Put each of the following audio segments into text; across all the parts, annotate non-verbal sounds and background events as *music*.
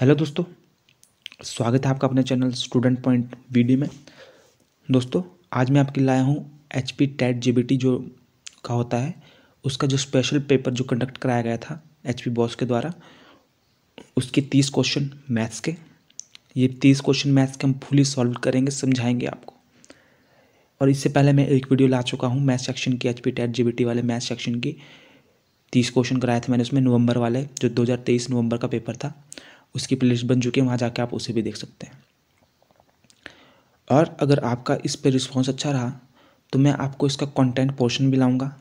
Hello दोस्तों स्वागत है आपका अपने चैनल स्टूडेंट पॉइंट वीडियो में दोस्तों आज मैं आपके लाया हूँ H P TET G B T जो का होता है उसका जो स्पेशल पेपर जो कंडक्ट कराया गया था एच पी बॉस के द्वारा उसके तीस क्वेश्चन मैथ्स के ये तीस क्वेश्चन मैथ्स के हम फुली सॉल्व करेंगे समझाएंगे आपको और इससे पहले मैं एक वीडियो ला चुका हूँ मैथ सेक्शन की H P TET G B T वाले मैथ सेक्शन की तीस क्वेश्चन कराए थे मैंने उसमें नवंबर वाले जो 2023 नवंबर का पेपर था उसकी प्लेलिस्ट बन चुकी है वहाँ जाके आप उसे भी देख सकते हैं और अगर आपका इस पर रिस्पॉन्स अच्छा रहा तो मैं आपको इसका कंटेंट पोर्शन भी लाऊंगा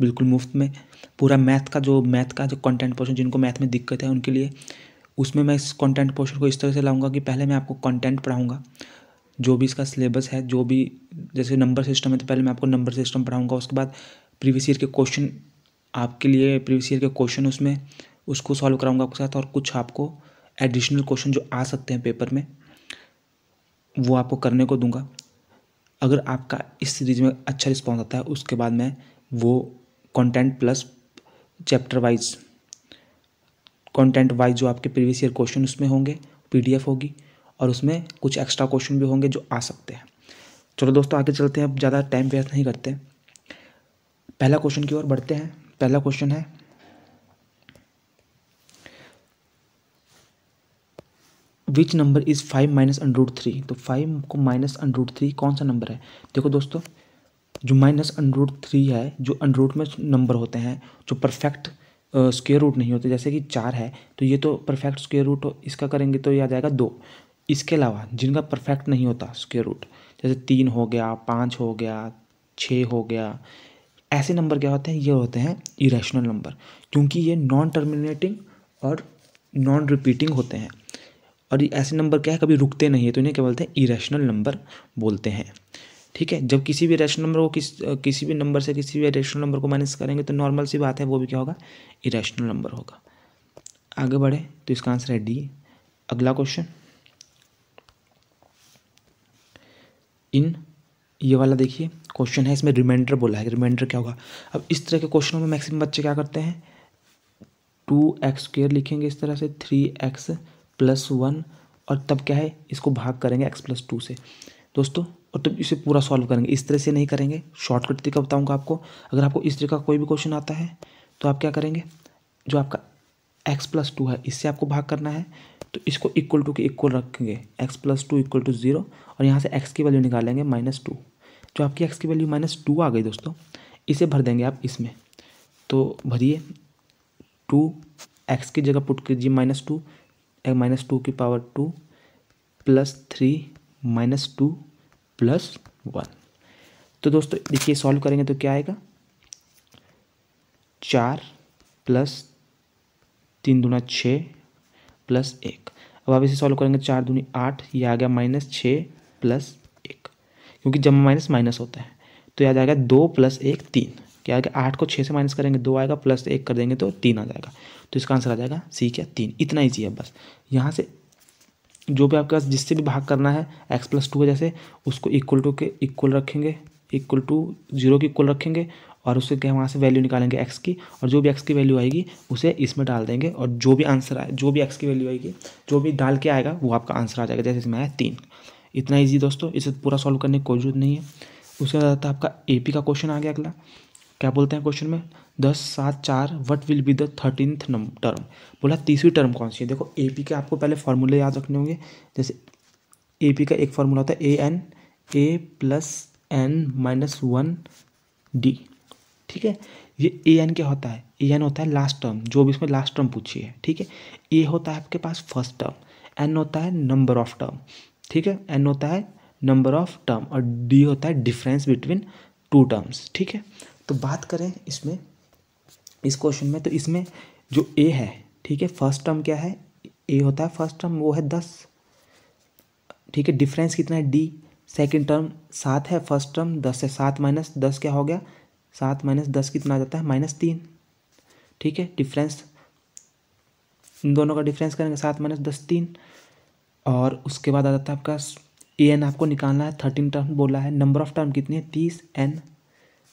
बिल्कुल मुफ्त में पूरा मैथ का जो मैथ का जो कंटेंट पोर्शन जिनको मैथ में दिक्कत है उनके लिए उसमें मैं इस कंटेंट पोर्शन को इस तरह से लाऊंगा कि पहले मैं आपको कंटेंट पढ़ाऊंगा जो भी इसका सिलेबस है जो भी जैसे नंबर सिस्टम है तो पहले मैं आपको नंबर सिस्टम पढ़ाऊँगा उसके बाद प्रीवियस ईयर के क्वेश्चन आपके लिए प्रीवियस ईयर के क्वेश्चन उसमें उसको सॉल्व कराऊंगा आपके साथ और कुछ आपको एडिशनल क्वेश्चन जो आ सकते हैं पेपर में वो आपको करने को दूंगा अगर आपका इस सीरीज़ में अच्छा रिस्पॉन्स आता है उसके बाद मैं वो content plus chapter wise content wise जो आपके प्रीवियस ईयर क्वेश्चन उसमें होंगे पीडीएफ होगी और उसमें कुछ एक्स्ट्रा क्वेश्चन भी होंगे जो आ सकते हैं चलो दोस्तों आगे चलते हैं अब ज़्यादा टाइम वेस्ट नहीं करते पहला क्वेश्चन की ओर बढ़ते हैं पहला क्वेश्चन है which number is five minus under root three तो फाइव को माइनस अंडरूट थ्री कौन सा नंबर है देखो दोस्तों जो माइनस अंडरूट थ्री है जो अंडरूट में नंबर होते हैं जो परफेक्ट स्क्वेयर रूट नहीं होते जैसे कि चार है तो ये तो परफेक्ट स्क्वेयर रूट इसका करेंगे तो ये आ जाएगा दो इसके अलावा जिनका परफेक्ट नहीं होता स्क्वेयर रूट जैसे तीन हो गया पाँच हो गया छः हो गया ऐसे नंबर क्या होते हैं ये होते हैं इरेशनल नंबर क्योंकि ये नॉन टर्मिनेटिंग और नॉन रिपीटिंग होते हैं और ऐसे नंबर क्या है कभी रुकते नहीं है तो इन्हें क्या बोलते हैं इरेशनल नंबर बोलते हैं ठीक है जब किसी भी रेशनल नंबर को किस किसी भी नंबर से किसी भी रेशनल नंबर को माइनस करेंगे तो नॉर्मल सी बात है वो भी क्या होगा इरेशनल नंबर होगा आगे बढ़े तो इसका आंसर है डी अगला क्वेश्चन इन ये वाला देखिए क्वेश्चन है इसमें रिमाइंडर बोला है रिमाइंडर क्या होगा अब इस तरह के क्वेश्चनों में मैक्सिमम बच्चे क्या करते हैं टू एक्स लिखेंगे इस तरह से थ्री एक्स प्लस वन और तब क्या है इसको भाग करेंगे एक्स प्लस टू से दोस्तों और तब इसे पूरा सॉल्व करेंगे इस तरह से नहीं करेंगे शॉर्टकट तरीका बताऊंगा आपको अगर आपको इस तरह का कोई भी क्वेश्चन आता है तो आप क्या करेंगे जो आपका एक्स प्लस टू है इससे आपको भाग करना है तो इसको इक्वल टू के इक्वल रखेंगे X plus two equal to zero और यहाँ से एक्स की वैल्यू निकालेंगे माइनस टू जो आपकी एक्स की वैल्यू माइनस टू आ गई दोस्तों इसे भर देंगे आप इसमें तो भरिए टू एक्स की जगह पुट कीजिए माइनस टू माइनस टू की power two plus three minus two plus one तो दोस्तों देखिए सॉल्व करेंगे तो क्या आएगा चार प्लस तीन दूना छः प्लस एक अब आप इसे सॉल्व करेंगे चार दूनी आठ ये आ गया माइनस छः प्लस एक क्योंकि जब माइनस माइनस होता है तो याद आएगा दो प्लस एक तीन क्या आ गया आठ को छः से माइनस करेंगे दो आएगा प्लस एक कर देंगे तो तीन आ जाएगा तो इसका आंसर आ जाएगा सी क्या तीन इतना ईजी है बस यहाँ से जो भी आपके पास जिससे भी भाग करना है एक्स प्लस टू है जैसे उसको इक्वल टू के इक्वल रखेंगे इक्वल टू जीरो की इक्वल रखेंगे और उससे क्या वहाँ से वैल्यू निकालेंगे एक्स की और जो भी एक्स की वैल्यू आएगी उसे इसमें डाल देंगे और जो भी आंसर आए जो भी एक्स की वैल्यू आएगी जो भी डाल के आएगा वो आपका आंसर आ जाएगा जैसे इसमें आया तीन इतना ईजी दोस्तों इसे पूरा सॉल्व करने की कोई जरूरत नहीं है उसके बाद आता आपका ए का क्वेश्चन आ गया अगला क्या बोलते हैं क्वेश्चन में दस सात चार what will be the thirteenth term बोला तीसरी टर्म कौन सी है देखो ए पी के आपको पहले फार्मूले याद रखने होंगे जैसे ए पी का एक फार्मूला होता है A N A plus N minus one D ठीक है ये ए एन क्या होता है ए एन होता है लास्ट टर्म जो भी इसमें लास्ट टर्म पूछी है ठीक है ए होता है आपके पास फर्स्ट टर्म एन होता है नंबर ऑफ टर्म ठीक है एन होता है नंबर ऑफ टर्म और डी होता है डिफरेंस बिटवीन टू टर्म्स ठीक है तो बात करें इसमें इस क्वेश्चन में तो इसमें जो ए है ठीक है फर्स्ट टर्म क्या है ए होता है फर्स्ट टर्म वो है दस ठीक है डिफरेंस कितना है डी सेकेंड टर्म सात है फर्स्ट टर्म दस है सात माइनस दस क्या हो गया सात माइनस दस कितना आ जाता है माइनस तीन ठीक है डिफरेंस इन दोनों का डिफरेंस करेंगे सात माइनस दस तीन और उसके बाद आ जाता है आपका ए एन आपको निकालना है थर्टीन टर्म बोला है नंबर ऑफ टर्म कितनी है तीस एन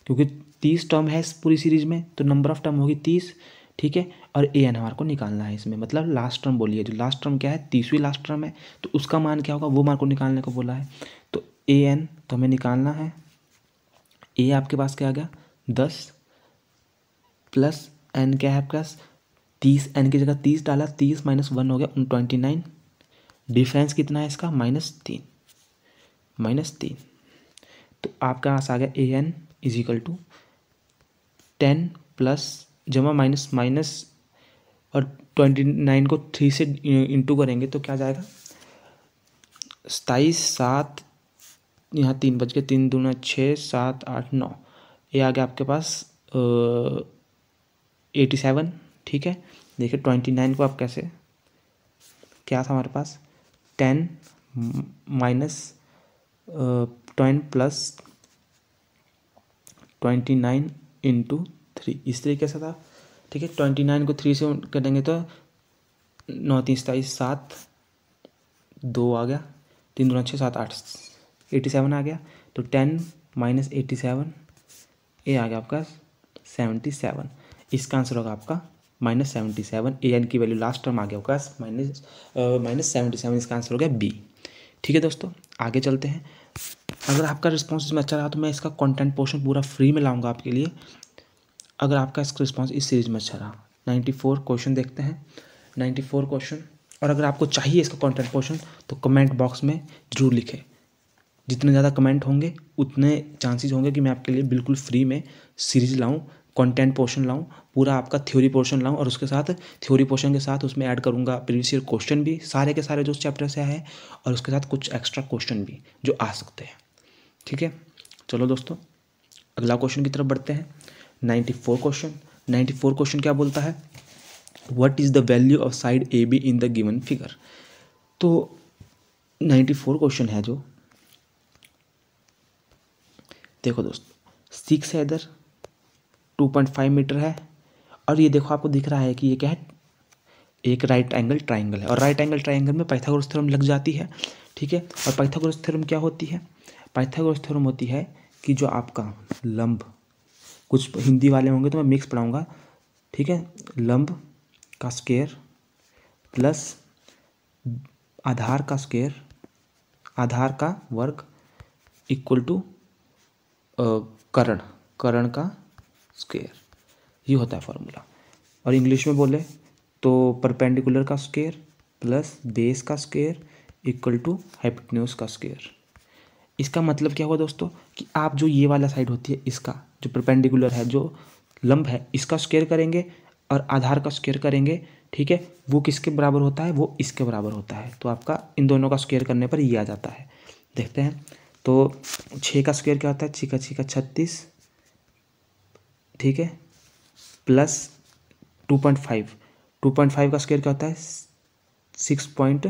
क्योंकि तीस टर्म है इस पूरी सीरीज में तो नंबर ऑफ टर्म होगी तीस ठीक है और ए एन हमारे को निकालना है इसमें मतलब लास्ट टर्म बोलिए जो लास्ट टर्म क्या है तीसवीं लास्ट टर्म है तो उसका मान क्या होगा वो मान को निकालने को बोला है तो ए एन तो हमें निकालना है ए आपके पास क्या आ गया दस प्लस एन क्या है आपके पास तीस एन की जगह तीस डाला तीस माइनस वन हो गया ट्वेंटी नाइन डिफरेंस कितना है इसका माइनस तीन माइनस तीन तो आपके पास आ गया A N equal to ten plus जमा माइनस माइनस और ट्वेंटी नाइन को थ्री से इंटू करेंगे तो क्या जाएगा सताईस सात यहाँ तीन बज के तीन दूना छः सात आठ नौ ये आ गया आपके पास एटी सेवन ठीक है देखिए ट्वेंटी नाइन को आप कैसे क्या था हमारे पास ten minus twenty plus twenty nine into three इस तरीके से था ठीक है ट्वेंटी नाइन को थ्री से करेंगे तो नौ तीस सताईस सात दो आ गया तीन दोनों छः सात आठ एटी सेवन आ गया तो टेन माइनस एटी सेवन ए आ गया आपका सेवेंटी सेवन इसका आंसर होगा आपका minus seventy seven A N की वैल्यू लास्ट टर्म आ गया होगा माइनस माइनस सेवेंटी सेवन इसका आंसर हो गया बी ठीक है दोस्तों आगे चलते हैं अगर आपका रिस्पॉन्स इसमें अच्छा रहा तो मैं इसका कॉन्टेंट पोर्शन पूरा फ्री में लाऊंगा आपके लिए अगर आपका इसका रिस्पॉन्स इस सीरीज में अच्छा रहा नाइन्टी फोर क्वेश्चन देखते हैं नाइन्टी फोर क्वेश्चन और अगर आपको चाहिए इसका कॉन्टेंट पोर्शन तो कमेंट बॉक्स में ज़रूर लिखें जितने ज़्यादा कमेंट होंगे उतने चांसेस होंगे कि मैं आपके लिए बिल्कुल फ्री में सीरीज लाऊं कंटेंट पोर्शन लाऊं पूरा आपका थ्योरी पोर्शन लाऊं और उसके साथ थ्योरी पोर्शन के साथ उसमें ऐड करूंगा प्रीवियस ईयर क्वेश्चन भी सारे के सारे जो चैप्टर से आए और उसके साथ कुछ एक्स्ट्रा क्वेश्चन भी जो आ सकते हैं ठीक है चलो दोस्तों अगला क्वेश्चन की तरफ बढ़ते हैं ninety four question ninety four question क्या बोलता है what is the value of side A B in the given figure तो नाइन्टी फोर क्वेश्चन है जो देखो दोस्तों सिक्स है इधर टू पॉइंट फाइव मीटर है और ये देखो आपको दिख रहा है कि ये क्या है एक राइट एंगल ट्राइंगल है और राइट एंगल ट्राइंगल में पाइथागोरस थ्योरम लग जाती है ठीक है और पाइथागोरस थ्योरम क्या होती है पाइथागोरस थ्योरम होती है कि जो आपका लंब कुछ हिंदी वाले होंगे तो मैं मिक्स पढ़ाऊँगा ठीक है लंब का स्केयर प्लस आधार का स्केयर आधार का वर्ग इक्वल टू करण करण का स्केयर ये होता है फॉर्मूला और इंग्लिश में बोले तो परपेंडिकुलर का स्केयर प्लस बेस का स्केयर इक्वल टू हाइपटन्यूज का स्केयर इसका मतलब क्या हुआ दोस्तों कि आप जो ये वाला साइड होती है इसका जो प्रपेंडिकुलर है जो लंब है इसका स्क्वेयर करेंगे और आधार का स्क्वेयर करेंगे ठीक है वो किसके बराबर होता है वो इसके बराबर होता है तो आपका इन दोनों का स्क्वेयर करने पर ये आ जाता है देखते हैं तो छः का स्क्वेयर क्या होता है छः का छः का छत्तीस ठीक है plus two point five two point five का स्क्वेयर क्या होता है सिक्स पॉइंट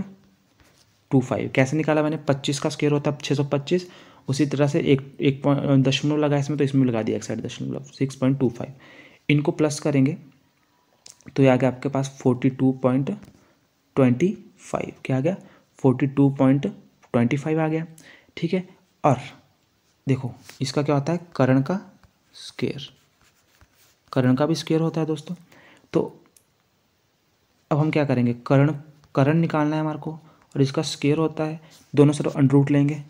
टू फाइव कैसे निकाला मैंने पच्चीस का स्केयर होता है छः सौ पच्चीस उसी तरह से एक एक पॉइंट दशमलव लगा इसमें तो इसमें लगा दिया एक साइड दशमलव सिक्स पॉइंट टू फाइव इनको प्लस करेंगे तो ये आ गया आपके पास forty two point twenty five क्या आ गया forty two point twenty five आ गया ठीक है और देखो इसका क्या होता है करण का स्केयर करण का भी स्केयर होता है दोस्तों तो अब हम क्या करेंगे करण करण निकालना है हमारे को और इसका स्केयर होता है दोनों सिर्फ अंडरूट लेंगे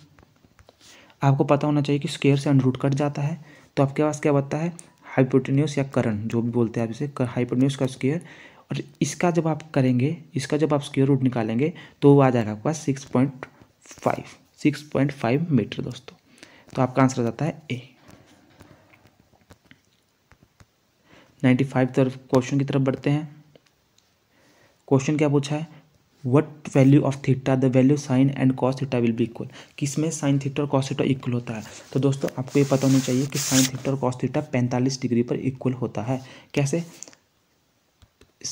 आपको पता होना चाहिए कि स्केयर से अंडरूट कट जाता है तो आपके पास क्या बनता है हाइपोटिन्यूस या करण जो भी बोलते हैं आप इसे हाइपोटिन्यूस का स्केयर और इसका जब आप करेंगे इसका जब आप स्केयर रूट निकालेंगे तो वो आ जाएगा आपके पास six point five six point five metre दोस्तों तो आपका आंसर आ जाता है ए नाइन्टी फाइव तरफ क्वेश्चन की तरफ बढ़ते हैं क्वेश्चन क्या पूछा है what value of theta the value sine and cos theta will be equal किस में साइन थीटा और कॉस थीटा इक्वल होता है तो दोस्तों आपको ये पता होना चाहिए कि साइन थीटा और कॉस थीटा पैंतालीस डिग्री पर इक्वल होता है कैसे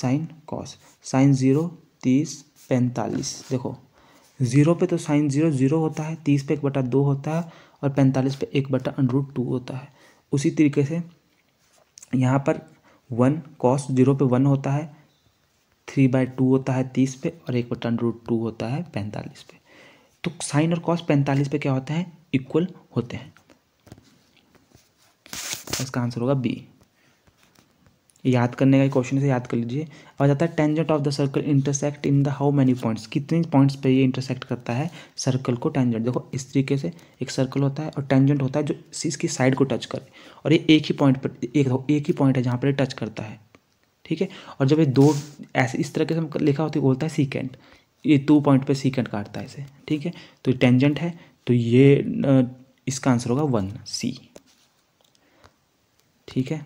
साइन कॉस साइन ज़ीरो तीस पैंतालीस देखो ज़ीरो पे तो साइन ज़ीरो ज़ीरो होता है तीस पे एक बटा दो होता है और पैंतालीस पे एक बटा अनरूट टू होता है उसी तरीके से यहाँ पर वन कॉस ज़ीरो पे वन होता है थ्री बाय टू होता है तीस पे और एक बटन रूट टू होता है पैंतालीस पे तो साइन और कॉस पैंतालीस पे क्या होता है इक्वल होते हैं इसका आंसर होगा बी याद करने का क्वेश्चन से याद कर लीजिए और जाता है tangent of the circle intersect in the how many points कितने पॉइंट्स पे ये इंटरसेक्ट करता है सर्कल को टेंजेंट देखो इस तरीके से एक सर्कल होता है और टेंजेंट होता है जो इसकी साइड को टच करे और ये एक ही पॉइंट पर एक एक ही पॉइंट है जहाँ पर टच करता है ठीक है और जब ये दो ऐसे इस तरह के हम लिखा होती है बोलता है सीकेंट ये टू पॉइंट पे सीकेंट काटता है इसे ठीक है तो टेंजेंट है तो ये इसका आंसर होगा वन सी ठीक है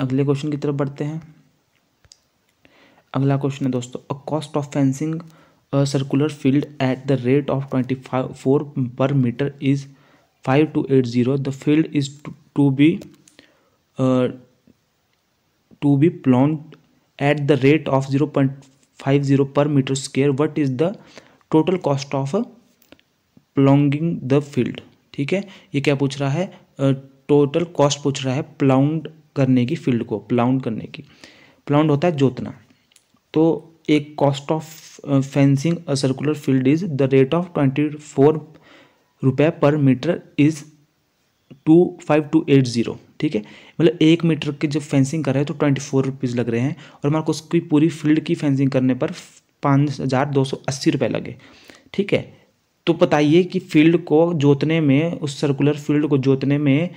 अगले क्वेश्चन की तरफ बढ़ते हैं अगला क्वेश्चन है दोस्तों a cost of fencing circular field at the rate of twenty five four per metre is five two eight zero the field is to be to be at the rate of zero point five zero per metre square what is the total cost of ploughing the field ठीक है ये क्या पूछ रहा है total uh, cost पूछ रहा है प्लाउंड करने की फील्ड को प्लाउंड करने की प्लाउंड होता है जोतना तो एक cost of fencing a circular field is the rate of twenty four रुपये per metre is two five two eight zero ठीक है मतलब एक मीटर के जब फेंसिंग कर रहे हैं तो ट्वेंटी फोर रुपीज़ लग रहे हैं और हमारे को उसकी पूरी फील्ड की फेंसिंग करने पर पाँच हज़ार दो सौ अस्सी रुपये लगे ठीक है तो बताइए कि फील्ड को जोतने में उस सर्कुलर फील्ड को जोतने में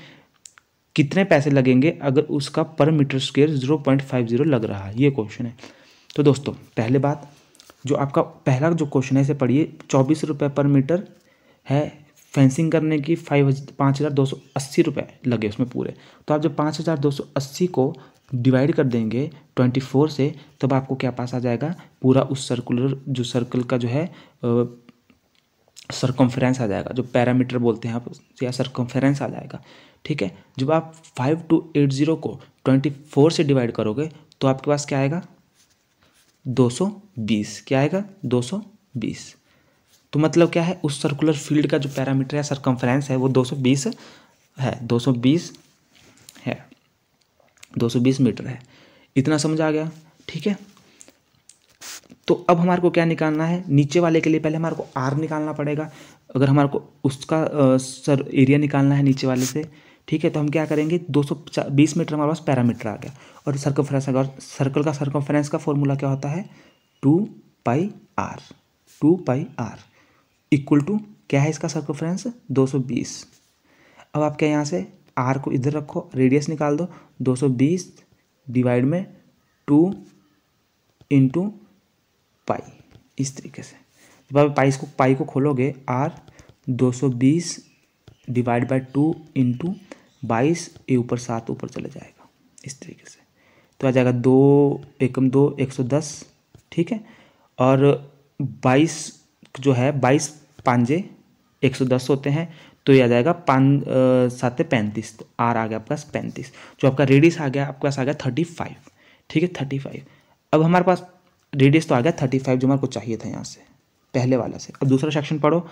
कितने पैसे लगेंगे अगर उसका per metre square zero point five zero लग रहा है ये क्वेश्चन है तो दोस्तों पहले बात जो आपका पहला जो क्वेश्चन है इसे पढ़िए चौबीस रुपये पर मीटर है फेंसिंग करने की फाइव पाँच हज़ार दो सौ अस्सी रुपये लगे उसमें पूरे तो आप जब पाँच हज़ार दो सौ अस्सी को डिवाइड कर देंगे ट्वेंटी फोर से तब आपको क्या पास आ जाएगा पूरा उस सर्कुलर जो सर्कल का जो है सरकमफ्रेंस आ जाएगा जो पैरामीटर बोलते हैं आप या सरकमफ्रेंस आ जाएगा ठीक है जब आप फाइव टू एट ज़ीरो को ट्वेंटी फोर से डिवाइड करोगे तो आपके पास क्या आएगा दो सौ बीस क्या आएगा दो सौ बीस तो मतलब क्या है उस सर्कुलर फील्ड का जो पैरामीटर है सरकमफ्रेंस है वो 220 है 220 है 220 मीटर है इतना समझ आ गया ठीक है तो अब हमारे को क्या निकालना है नीचे वाले के लिए पहले हमारे को आर निकालना पड़ेगा अगर हमारे को उसका सर एरिया निकालना है नीचे वाले से ठीक है तो हम क्या करेंगे 220 मीटर हमारे पास पैरामीटर आ गया और सर्कमफ्रेंस अगर सर्कल का सर्कमफ्रेंस का फॉर्मूला क्या होता है two pi r two pi r equal to क्या है इसका सर्कोफ्रेंस 220 अब आप क्या यहाँ से आर को इधर रखो रेडियस निकाल दो 220 डिवाइड में टू इंटू पाई इस तरीके से जब आप पाई को पाई को खोलोगे r 220 divide by two into बाईस ये ऊपर सात ऊपर चला जाएगा इस तरीके से तो आ जाएगा दो एकम दो एक सौ दस ठीक है और बाईस जो है बाईस पांजे एक सौ दस होते हैं तो ये आ जाएगा पाँच सात पैंतीस तो आर आ गया आपके पास पैंतीस जो आपका रेडियस आ गया आपके पास आ गया थर्टी फाइव ठीक है थर्टी फाइव अब हमारे पास रेडियस तो आ गया थर्टी फाइव जो हमारे को चाहिए था यहाँ से पहले वाला से अब दूसरा सेक्शन पढ़ो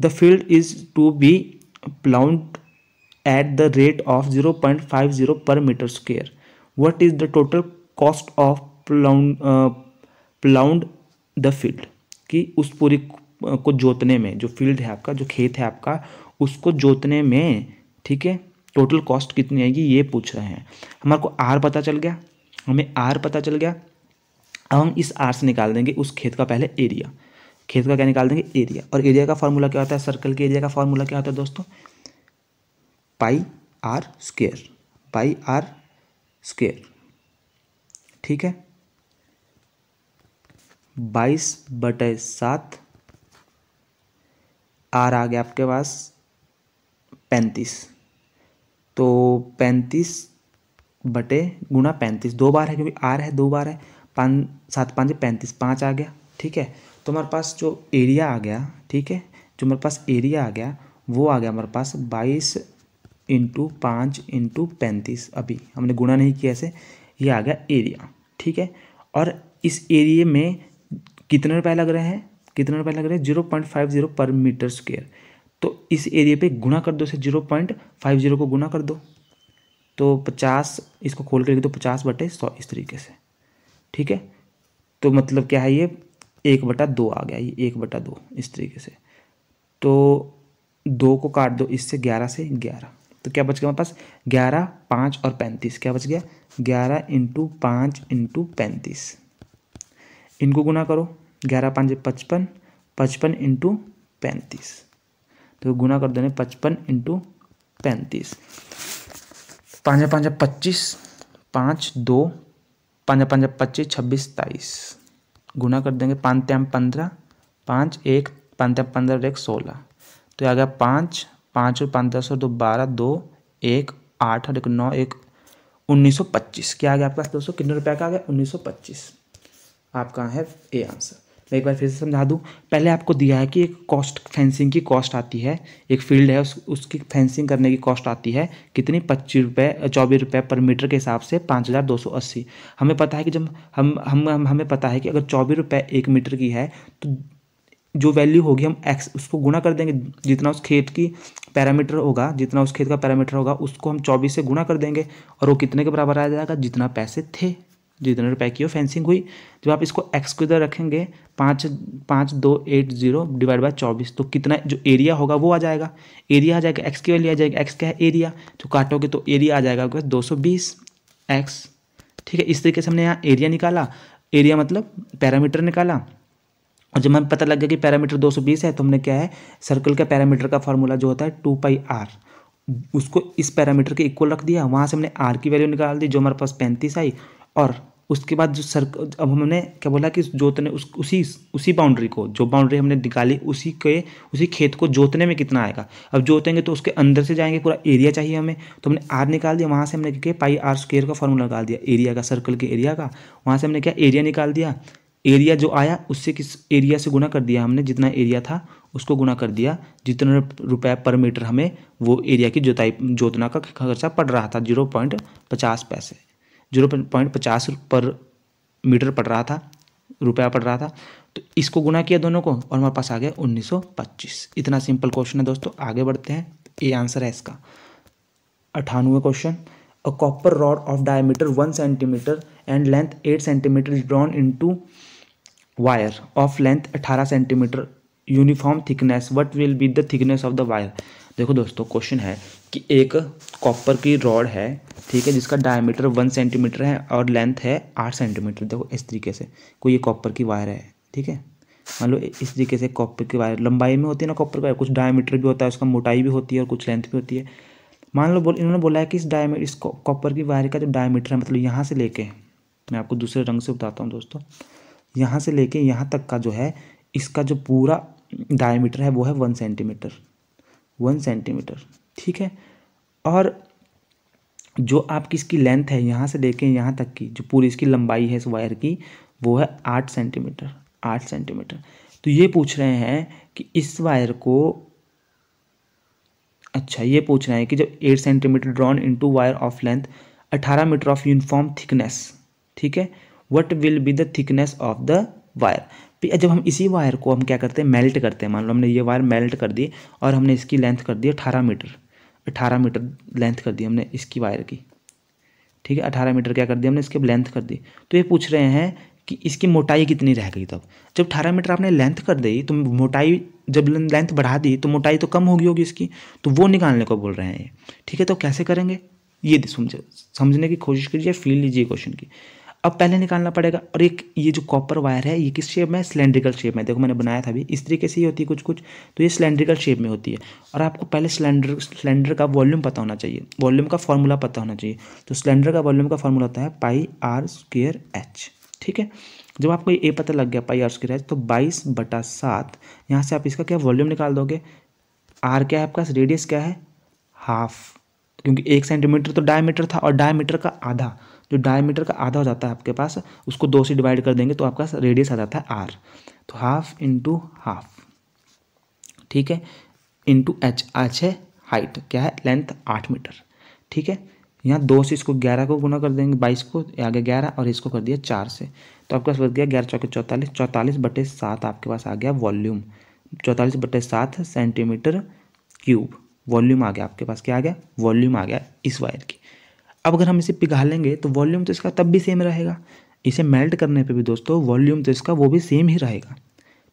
the field is to be ploughed at the rate of zero point five zero per metre square what is the total cost of ploughed ploughed the field कि उस पूरी को जोतने में जो फील्ड है आपका जो खेत है आपका उसको जोतने में ठीक है टोटल कॉस्ट कितनी आएगी ये पूछ रहे हैं हमारे को आर पता चल गया हमें आर पता चल गया अब हम इस आर से निकाल देंगे उस खेत का पहले एरिया खेत का क्या निकाल देंगे एरिया और एरिया का फॉर्मूला क्या होता है सर्कल के एरिया का फॉर्मूला क्या होता है दोस्तों pi r square pi r square ठीक है बाईस बटे सात आर आ गया आपके पास पैंतीस तो पैंतीस बटे गुना पैंतीस दो बार है क्योंकि आर है दो बार है पाँच सात पाँच पैंतीस पाँच आ गया ठीक है तो हमारे पास जो एरिया आ गया ठीक है जो हमारे पास एरिया आ गया वो आ गया हमारे पास बाईस इंटू पाँच इंटू पैंतीस अभी हमने गुणा नहीं किया ऐसे ये आ गया एरिया ठीक है और इस एरिए में कितने रुपए लग रहे हैं कितना रुपया लग रहा है zero point five zero per metre square तो इस एरिया पे गुणा कर दो इसे जीरो पॉइंट फाइव जीरो को गुणा कर दो तो पचास इसको खोल करके तो दो पचास बटे सौ इस तरीके से ठीक है तो मतलब क्या है ये एक बटा दो आ गया ये एक बटा दो इस तरीके से तो दो को काट दो इससे ग्यारह से ग्यारह तो क्या बच गया हमारे पास ग्यारह पाँच और पैंतीस क्या बच गया ग्यारह इंटू पाँच इंटू पैंतीस इनको गुना करो ग्यारह पाँच पचपन पचपन इंटू पैंतीस तो गुना कर देने पचपन इंटू पैंतीस पाँच पाँच पच्चीस पाँच दो पाँच पाँच पच्चीस छब्बीस तेईस गुना कर देंगे पाँच त्याम पंद्रह पाँच एक पाँच त्याम पंद्रह एक सोलह तो आ गया पाँच पाँच और पाँच दस और दो बारह दो एक आठ और एक नौ एक उन्नीस सौ पच्चीस क्या आ गया आपके पास दोस्तों कितने रुपये का आ गया उन्नीस सौ पच्चीस आपका है ए आंसर मैं एक बार फिर से समझा दूँ पहले आपको दिया है कि एक कॉस्ट फेंसिंग की कॉस्ट आती है एक फील्ड है उस, उसकी फेंसिंग करने की कॉस्ट आती है कितनी पच्चीस रुपये चौबीस रुपये पर मीटर के हिसाब से पाँच हज़ार दो सौ अस्सी हमें पता है कि जब हम हम, हम हमें पता है कि अगर चौबीस रुपये एक मीटर की है तो जो वैल्यू होगी हम एक्स उसको गुणा कर देंगे जितना उस खेत की पैरामीटर होगा जितना उस खेत का पैरामीटर होगा उसको हम चौबीस से गुणा कर देंगे और वो कितने के बराबर आ जाएगा जितना पैसे थे जितने रुपए की हो फेंसिंग हुई जब आप इसको एक्स को इधर रखेंगे पाँच पाँच दो एट जीरो डिवाइड बाई चौबीस तो कितना जो एरिया होगा वो आ जाएगा एरिया आ जाएगा एक्स की वैल्यू आ जाएगी एक्स क्या है एरिया तो काटोगे तो एरिया आ जाएगा दो सौ बीस एक्स ठीक है इस तरीके से हमने यहाँ एरिया निकाला एरिया मतलब पैरामीटर निकाला और जब हमें पता लग गया कि पैरामीटर बीस है तो हमने क्या है सर्कल का पैरामीटर का फॉर्मूला जो होता है टू पाई आर उसको इस पैरामीटर के इक्वल रख दिया वहाँ से हमने आर की वैल्यू निकाल दी जो हमारे पास पैंतीस आई और उसके बाद जो सर अब हमने क्या बोला कि जोतने उस उसी उसी बाउंड्री को जो बाउंड्री हमने निकाली उसी के उसी खेत को जोतने में कितना आएगा अब जोतेंगे तो उसके अंदर से जाएंगे पूरा एरिया चाहिए हमें तो हमने आर निकाल दिया वहाँ से हमने क्या पाई आर स्क्र का फॉर्मूला निकाल दिया एरिया का सर्कल के एरिया का वहाँ से हमने क्या एरिया निकाल दिया एरिया जो आया उससे किस एरिया से गुना कर दिया हमने जितना एरिया था उसको गुना कर दिया जितना रुपये पर मीटर हमें वो एरिया की जोताई जोतना का खर्चा पड़ रहा था जीरो पॉइंट पचास पैसे जीरो पॉइंट पचास पर मीटर पड़ रहा था रुपया पड़ रहा था तो इसको गुना किया दोनों को और हमारे पास आ गया 1925 इतना सिंपल क्वेश्चन है दोस्तों आगे बढ़ते हैं ये आंसर है इसका अठानवे question a copper rod of diameter one centimetre and length eight centimetre is drawn into wire of length अठारह centimetre uniform thickness what will be the thickness of the wire देखो दोस्तों question है कि एक copper की rod है ठीक है जिसका डायमीटर वन सेंटीमीटर है और लेंथ है आठ सेंटीमीटर देखो इस तरीके से कोई ये कॉपर की वायर है ठीक है मान लो इस तरीके से कॉपर की वायर लंबाई में होती है ना कॉपर की वायर कुछ डायमीटर भी होता है उसका मोटाई भी होती है और कुछ लेंथ भी होती है मान लो बोल इन्होंने बोला है कि इस डायमी इस कॉपर की वायर का जो डायमीटर है मतलब यहाँ से लेके मैं आपको दूसरे रंग से बताता हूँ दोस्तों यहाँ से लेके यहाँ तक का जो है इसका जो पूरा डायमीटर है वो है वन सेंटीमीटर वन सेंटीमीटर ठीक है और जो आपकी इसकी लेंथ है यहाँ से देखें यहाँ तक की जो पूरी इसकी लंबाई है इस वायर की वो है आठ सेंटीमीटर आठ सेंटीमीटर तो ये पूछ रहे हैं कि इस वायर को अच्छा ये पूछ रहे हैं कि जब eight centimetre drawn into wire of length अठारह मीटर ऑफ यूनिफॉर्म थिकनेस ठीक है what will be the thickness of the wire जब हम इसी वायर को हम क्या करते हैं मेल्ट करते हैं मान लो हमने ये वायर मेल्ट कर दी और हमने इसकी लेंथ कर दी अठारह मीटर अठारह मीटर लेंथ कर दी हमने इसकी वायर की ठीक है अठारह मीटर क्या कर दिया हमने इसके लेंथ कर दी तो ये पूछ रहे हैं कि इसकी मोटाई कितनी रह गई तब तो जब अठारह मीटर आपने लेंथ कर दी तो मोटाई जब लेंथ बढ़ा दी तो मोटाई तो कम होगी होगी इसकी तो वो निकालने को बोल रहे हैं ये ठीक है तो कैसे करेंगे ये समझे समझने की कोशिश कीजिए फील लीजिए क्वेश्चन की अब पहले निकालना पड़ेगा और एक ये जो कॉपर वायर है ये किस शेप में सिलेंड्रिकल शेप में देखो मैंने बनाया था अभी इस तरीके से ही होती है कुछ कुछ तो ये सिलेंड्रिकल शेप में होती है और आपको पहले सिलेंडर सिलेंडर का वॉल्यूम पता होना चाहिए वॉल्यूम का फॉर्मूला पता होना चाहिए तो सिलेंडर का वॉल्यूम का फॉर्मूला होता है पाई आर स्क्र एच ठीक है जब आपको ये पता लग गया पाई आर स्क्र एच तो बाईस बटा सात यहाँ से आप इसका क्या वॉल्यूम निकाल दोगे आर क्या है आपका रेडियस क्या है हाफ क्योंकि एक सेंटीमीटर तो डायमीटर था और डायमीटर का आधा जो डायमीटर का आधा हो जाता है आपके पास उसको दो से डिवाइड कर देंगे तो आपका रेडियस आ जाता है आर तो हाफ इंटू हाफ ठीक है इंटू एच एच है हाइट क्या है लेंथ आठ मीटर ठीक है यहाँ दो से इसको ग्यारह को गुना कर देंगे बाईस को आगे ग्यारह और इसको कर दिया चार से तो आपके पास बच गया ग्यारह चौके चौतालीस चौतालीस बटे सात आपके पास आ गया वॉल्यूम चौतालीस बटे सात सेंटीमीटर क्यूब वॉल्यूम आ गया आपके पास क्या आ गया वॉल्यूम आ गया इस वायर की अब अगर हम इसे पिघालेंगे तो वॉल्यूम तो इसका तब भी सेम रहेगा इसे मेल्ट करने पे भी दोस्तों वॉल्यूम तो इसका वो भी सेम ही रहेगा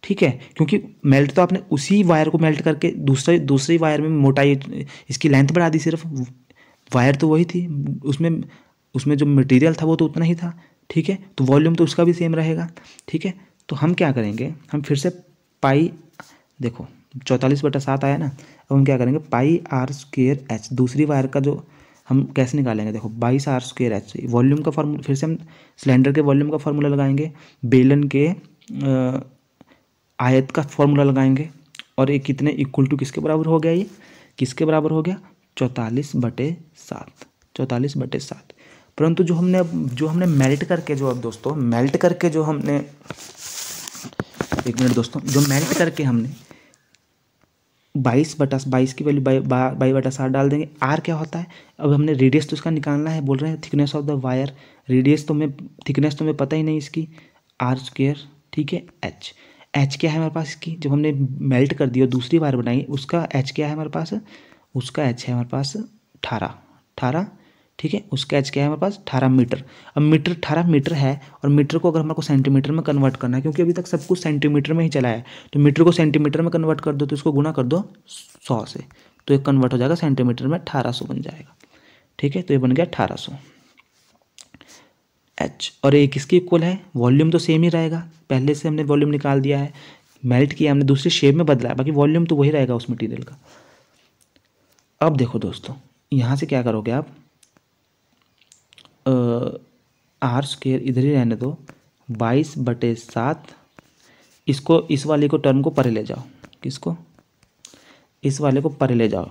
ठीक है क्योंकि मेल्ट तो आपने उसी वायर को मेल्ट करके दूसरे दूसरे वायर में मोटाई इसकी लेंथ बढ़ा दी सिर्फ वायर तो वही थी उसमें उसमें जो मटेरियल था वो तो उतना ही था ठीक है तो वॉल्यूम तो उसका भी सेम रहेगा ठीक है तो हम क्या करेंगे हम फिर से पाई देखो चौंतालीस बटा सात आया ना अब हम क्या करेंगे पाई आर स्केयर एच दूसरी वायर का जो हम कैसे निकालेंगे देखो बाईस आर स्क्र एच वॉल्यूम का फार्मूला फिर से हम सिलेंडर के वॉल्यूम का फार्मूला लगाएंगे बेलन के आयत का फार्मूला लगाएंगे और ये कितने इक्वल टू किसके बराबर हो गया ये किसके बराबर हो गया चौंतालीस बटे सात चौंतालीस बटे सात परंतु जो हमने अब जो हमने मेल्ट करके जो अब दोस्तों मेल्ट करके जो हमने एक मिनट दोस्तों जो मेल्ट करके हमने बाईस बटा बाईस की वैल्यू बाई बाई बटा सात डाल देंगे आर क्या होता है अब हमने रेडियस तो इसका निकालना है बोल रहे हैं thickness of the wire radius तो हमें थिकनेस तो हमें पता ही नहीं इसकी आर स्क्वेयर ठीक है एच एच क्या है हमारे पास इसकी जब हमने मेल्ट कर दिया दूसरी बार बनाई उसका एच क्या है हमारे पास उसका एच है हमारे पास अठारह अठारह ठीक है उसका एच क्या है हमारे पास अठारह मीटर अब मीटर अठारह मीटर है और मीटर को अगर हमारे को सेंटीमीटर में कन्वर्ट करना है क्योंकि अभी तक सब कुछ सेंटीमीटर में ही चला है तो मीटर को सेंटीमीटर में कन्वर्ट कर दो तो इसको गुना कर दो सौ से तो ये कन्वर्ट हो जाएगा सेंटीमीटर में अठारह सौ बन जाएगा ठीक है तो ये बन गया अठारह सौ एच और ये किसके इक्वल है वॉल्यूम तो सेम ही रहेगा पहले से हमने वॉल्यूम निकाल दिया है मेल्ट किया हमने दूसरी शेप में बदला है बाकी वॉल्यूम तो वही रहेगा उस मटीरियल का अब देखो दोस्तों यहाँ से क्या करोगे आप आर स्क्र इधर ही रहने दो बाईस बटे सात इसको इस वाले को टर्म को परे ले जाओ किसको इस वाले को परे ले जाओ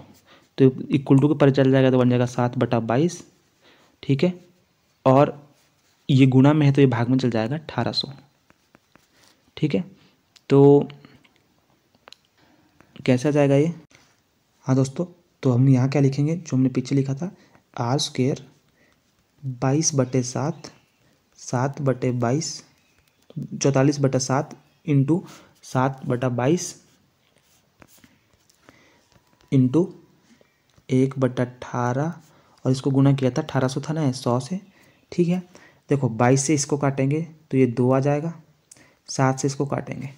तो इक्वल टू के परे चल जाएगा तो बन जाएगा सात बटा बाईस ठीक है और ये गुणा में है तो ये भाग में चल जाएगा अठारह सौ ठीक है तो कैसा जाएगा ये हाँ दोस्तों तो हम यहाँ क्या लिखेंगे जो हमने पीछे लिखा था आर स्क्र बाईस बटे सात सात बटे बाईस चौतालीस बटा सात इंटू सात बटा बाईस इंटू एक बटा अठारह और इसको गुना किया था अठारह सौ था ना सौ से ठीक है देखो बाईस से इसको काटेंगे तो ये दो आ जाएगा सात से इसको काटेंगे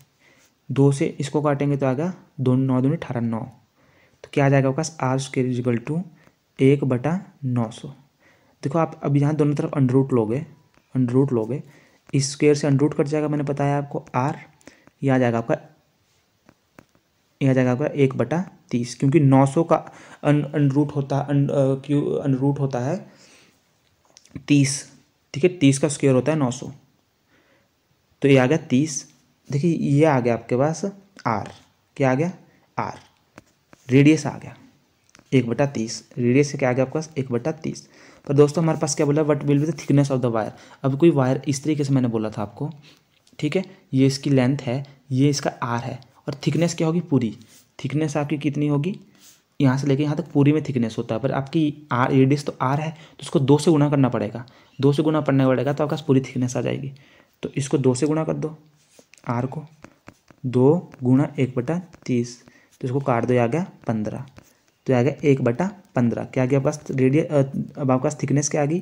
दो से इसको काटेंगे तो आएगा दो नौ दूनी अठारह नौ तो क्या आ जाएगा आपका आर स्केर इजिकल टू एक बटा नौ सौ देखो आप अब यहाँ दोनों तरफ अंडर रूट लोगे अंडर रूट लोगे इस स्क्वेयर से अंडर रूट कट जाएगा मैंने बताया आपको आर यह आ जाएगा आपका यह आ जाएगा आपका एक बटा तीस क्योंकि नौ सौ का अंडर रूट होता क्यों अंडर रूट होता है तीस ठीक है तीस का स्क्वेयर होता है नौ सौ तो ये आ गया तीस देखिए ये आ गया आपके पास आर क्या आ गया आर रेडियस आ गया एक बटा तीस रेडियस से क्या आ गया आपके पास एक बटा तीस पर दोस्तों हमारे पास क्या बोला what will be the thickness of the wire अब कोई वायर इस तरीके से मैंने बोला था आपको ठीक है ये इसकी लेंथ है ये इसका आर है और थिकनेस क्या होगी पूरी थिकनेस आपकी कितनी होगी यहाँ से लेके यहाँ तक पूरी में थिकनेस होता है पर आपकी आर रेडियस तो आर है तो उसको दो से गुना करना पड़ेगा दो से गुना पड़ना पड़ेगा तो आपके पास पूरी थिकनेस आ जाएगी तो इसको दो से गुणा कर दो आर को दो गुणा एक बटा तीस तो इसको काट दो आ गया पंद्रह तो आ गया एक बटा पंद्रह क्या आ गया बस रेडियस अब आपके पास थिकनेस क्या आ गई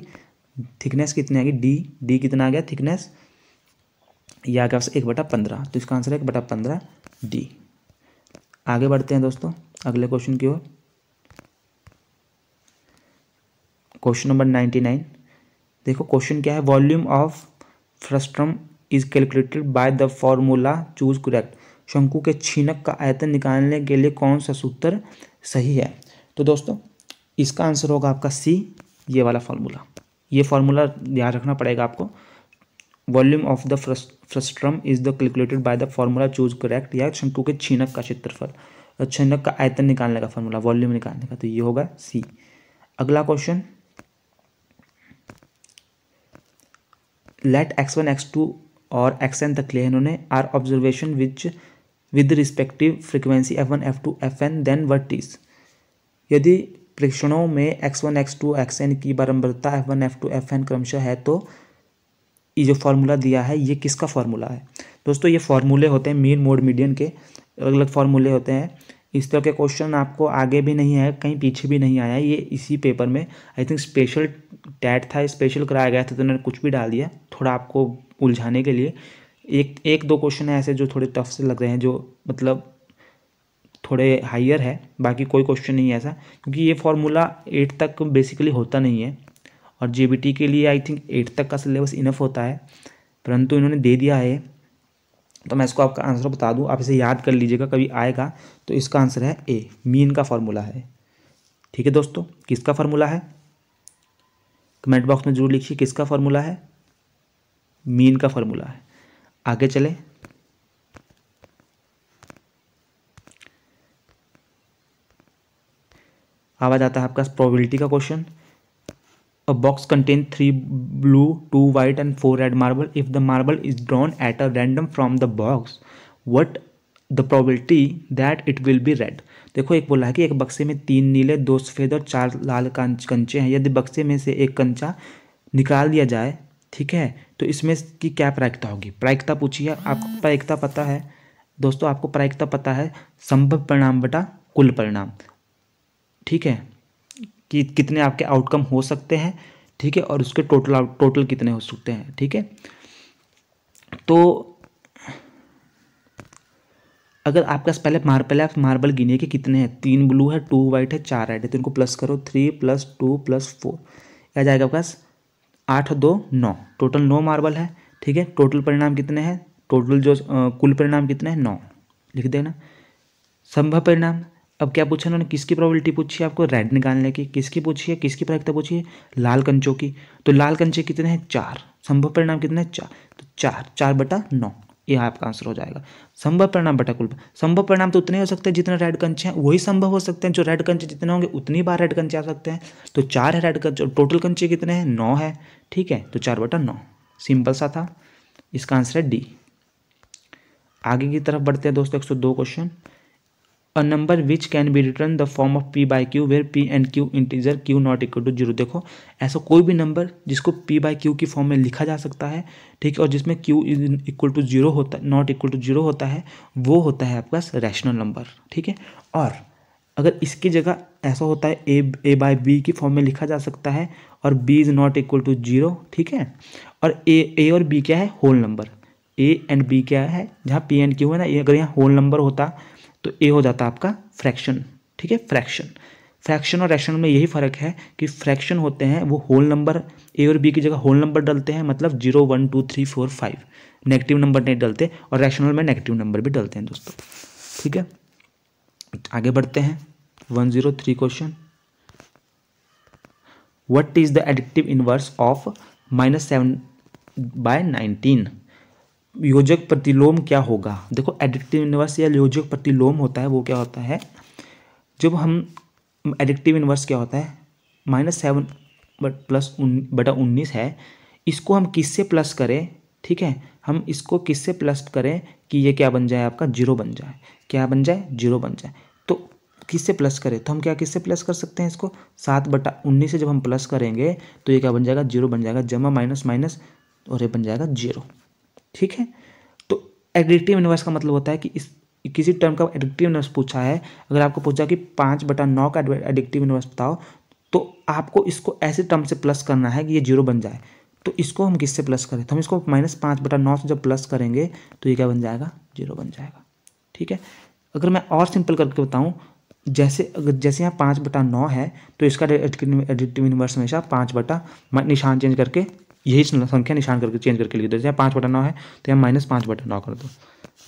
थिकनेस कितनी आ गई डी डी कितना आ गया थिकनेस या आ गया बस एक बटा पंद्रह तो इसका आंसर है एक बटा पंद्रह डी आगे बढ़ते हैं दोस्तों अगले क्वेश्चन की ओर क्वेश्चन नंबर नाइन्टी नाइन देखो क्वेश्चन क्या है volume of frustum is calculated by the formula choose correct शंकु के छीनक का आयतन निकालने के लिए कौन सा सूत्र सही है तो दोस्तों इसका आंसर होगा आपका सी ये वाला फार्मूला ये फार्मूला ध्यान रखना पड़ेगा आपको volume of the frustum is the calculated by the formula choose correct या शंकु के छीनक का क्षेत्रफल छीनक का आयतन निकालने का फार्मूला वॉल्यूम निकालने का तो ये होगा सी अगला question let x one x two और एक्स एन तक लिए इन्होंने are observation which with respective frequency f one f two f n then what is यदि प्रेक्षणों में x one x two x n की बारंबारता f one f two f n क्रमशः है तो ये जो फार्मूला दिया है ये किसका फार्मूला है दोस्तों ये फार्मूले होते हैं मीन मोड मीडियन के अलग अलग फार्मूले होते हैं इस तरह के क्वेश्चन आपको आगे भी नहीं आया कहीं पीछे भी नहीं आया ये इसी पेपर में आई थिंक स्पेशल टैट था स्पेशल कराया गया था तो उन्होंने कुछ भी डाल दिया थोड़ा आपको उलझाने के लिए एक एक दो क्वेश्चन है ऐसे जो थोड़े टफ से लग रहे हैं जो मतलब थोड़े हायर है बाकी कोई क्वेश्चन नहीं है ऐसा क्योंकि ये फार्मूला एट तक बेसिकली होता नहीं है और जे के लिए आई थिंक एट तक का सिलेबस इनफ होता है परंतु इन्होंने दे दिया है तो मैं इसको आपका आंसर बता दूं आप इसे याद कर लीजिएगा कभी आएगा तो इसका आंसर है ए मीन का फार्मूला है ठीक है दोस्तों किसका फार्मूला है कमेंट बॉक्स में जरूर लिखिए किसका फार्मूला है मीन का फार्मूला है आगे चले आवाज आता है आपका प्रोबेबिलिटी का question a box contain three blue two white and four red marble if the marble is drawn at a random from the box what the probability that it will be red देखो एक बोला है कि एक बक्से में तीन नीले दो सफ़ेद और चार लाल कंचे हैं यदि बक्से में से एक कंचा निकाल दिया जाए ठीक है तो इसमें की क्या प्रायिकता होगी प्रायिकता पूछिए आपको हाँ। प्रायिकता पता है दोस्तों आपको प्रायिकता पता है संभव परिणाम बटा कुल परिणाम ठीक है कि कितने आपके आउटकम हो सकते हैं ठीक है और उसके टोटल टोटल कितने हो सकते हैं ठीक है तो अगर आपके पास पहले मार्बल है आप मार्बल गिनिए कि कितने हैं तीन ब्लू है टू वाइट है चार रेड है तो इनको प्लस करो three plus two plus four आ जाएगा आपके पास आठ दो नौ टोटल नौ मार्बल है ठीक है टोटल परिणाम कितने हैं टोटल जो कुल परिणाम कितने हैं नौ लिख देना संभव परिणाम अब क्या पूछा उन्होंने किसकी प्रोबेबिलिटी पूछी है आपको रेड निकालने की किसकी पूछी है किसकी प्रयोगता पूछी है लाल कंचों की तो लाल कंचे कितने हैं चार संभव परिणाम कितने हैं चार तो चार चार बटा नौ यह आपका आंसर हो जाएगा संभव परिणाम बटा कुल संभव परिणाम तो उतने हो सकते हैं जितने रेड कंचे हैं वही संभव हो सकते हैं जो रेड कंचे जितने होंगे उतनी बार रेड कंचे आ सकते हैं तो चार है रेड कंचे टोटल कंचे कितने हैं नौ है ठीक है तो चार बटा नौ सिंपल सा था इसका आंसर है डी आगे की तरफ बढ़ते हैं दोस्तों एक सौ दो question a number which can be written the form of p by q where p and q integer q not equal to zero देखो ऐसा कोई भी नंबर जिसको पी बाय क्यू की फॉर्म में लिखा जा सकता है ठीक है और जिसमें q is equal to zero होता नॉट इक्वल टू जीरो होता है वो होता है आपका रैशनल नंबर ठीक है और अगर इसकी जगह ऐसा होता है ए ए बाय बी की फॉर्म में लिखा जा सकता है और b is not equal to zero ठीक है और ए ए और बी क्या है whole number a and b क्या है जहाँ पी एंड क्यू है ना ये अगर यहाँ होल नंबर होता तो ए हो जाता है आपका फ्रैक्शन ठीक है फ्रैक्शन फ्रैक्शन और रैशनल में यही फ़र्क है कि फ्रैक्शन होते हैं वो होल नंबर ए और बी की जगह होल नंबर डलते हैं मतलब zero one two three four five negative number नहीं डलते और रैशनल में नेगेटिव नंबर भी डलते हैं दोस्तों ठीक है आगे बढ़ते हैं one zero three question what is the एडिक्टिव inverse of minus seven by nineteen योजक प्रतिलोम क्या होगा देखो एडिक्टिव इनवर्स या योजक प्रतिलोम होता है वो क्या होता है जब हम एडिक्टिव इनवर्स क्या होता है माइनस सेवन बट प्लस उन बटा उन्नीस है इसको हम किससे प्लस करें ठीक है हम इसको किससे प्लस करें कि ये क्या बन जाए आपका जीरो बन जाए क्या बन जाए जीरो बन जाए तो किससे प्लस करें तो हम क्या किससे प्लस कर सकते हैं इसको सात बटा उन्नीस से जब हम प्लस करेंगे तो ये क्या बन जाएगा जीरो बन जाएगा जमा माइनस माइनस और ये बन जाएगा जीरो ठीक है तो एडिक्टिव इन्वर्स का मतलब होता है कि इस किसी टर्म का एडिक्टिव इन्वर्स पूछा है अगर आपको पूछा कि पाँच बटा नौ का एडिक्टिव इन्वर्स बताओ तो आपको इसको ऐसे टर्म से प्लस करना है कि ये जीरो बन जाए तो इसको हम किससे प्लस करें तो हम इसको माइनस पाँच बटा नौ से जब प्लस करेंगे तो ये क्या बन जाएगा जीरो बन जाएगा ठीक है अगर मैं और सिंपल करके बताऊँ जैसे अगर जैसे यहाँ पाँच बटा नौ है तो इसका एडिक्टिव इन्वर्स हमेशा पाँच बटा निशान चेंज करके यही संख्या निशान करके चेंज करके लिख दो यहाँ पाँच बटा नौ है तो यहाँ माइनस पाँच बटा नौ कर दो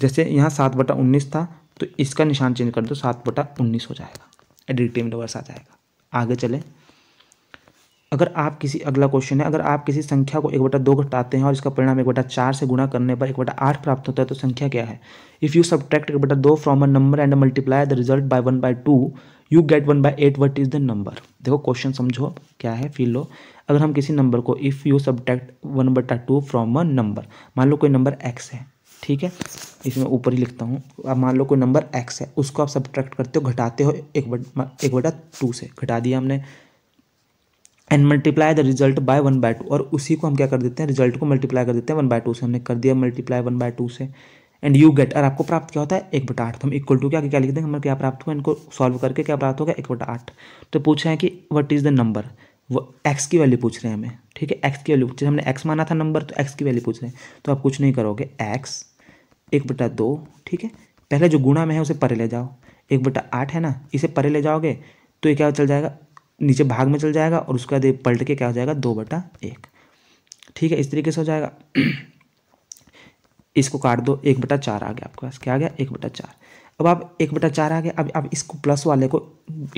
जैसे यहाँ सात बटा उन्नीस था तो इसका निशान चेंज कर दो सात बटा उन्नीस हो जाएगा एडिटिव इनवर्स आ जाएगा आगे चले अगर आप किसी अगला क्वेश्चन है अगर आप किसी संख्या को एक बटा दो घटाते हैं और इसका परिणाम एक बटा चार से गुणा करने पर एक बटा आठ प्राप्त होता है तो संख्या क्या है इफ़ यू सब्ट्रैक्ट एक बटा दो from a number and multiply the result by one by two you get one by eight what is the number देखो क्वेश्चन समझो क्या है फील लो अगर हम किसी नंबर को इफ़ यू सब्ट्रैक्ट वन बटा टू फ्रॉम अ नंबर मान लो कोई नंबर एक्स है ठीक है इसमें ऊपर ही लिखता हूँ अब मान लो कोई नंबर एक्स है उसको आप सब्ट्रैक्ट करते हो घटाते हो एक बट एक बटा टू से घटा दिया हमने and multiply the result by one by two और उसी को हम क्या कर देते हैं रिजल्ट को मल्टीप्लाई कर देते हैं वन बाय टू से हमने कर दिया मल्टीप्लाई वन बाय टू से एंड यू गेट और आपको प्राप्त क्या होता है एक बटा आठ तो हम इक्वल टू क्या क्या लिख देंगे हमें क्या प्राप्त हुआ इनको सॉल्व करके क्या प्राप्त होगा एक बटा आठ तो पूछा है कि वट इज़ द नंबर वो एक्स की वैल्यू पूछ रहे हैं हमें ठीक है एक्स की वैल्यू पूछ रहे हमने एक्स माना था नंबर तो एक्स की वैल्यू पूछ रहे हैं तो आप कुछ नहीं करोगे एक्स एक बटा दो ठीक है पहले जो गुणा में है उसे परे ले जाओ एक बटा आठ है ना इसे परे ले जाओगे तो ये क्या चल जाएगा नीचे भाग में चल जाएगा और उसका बाद पलट के क्या हो जाएगा दो बटा एक ठीक है इस तरीके से हो जाएगा *clears throat* इसको काट दो एक बटा चार आ गया आपके पास क्या आ गया एक बटा चार अब आप एक बटा चार आ गया अब आप इसको प्लस वाले को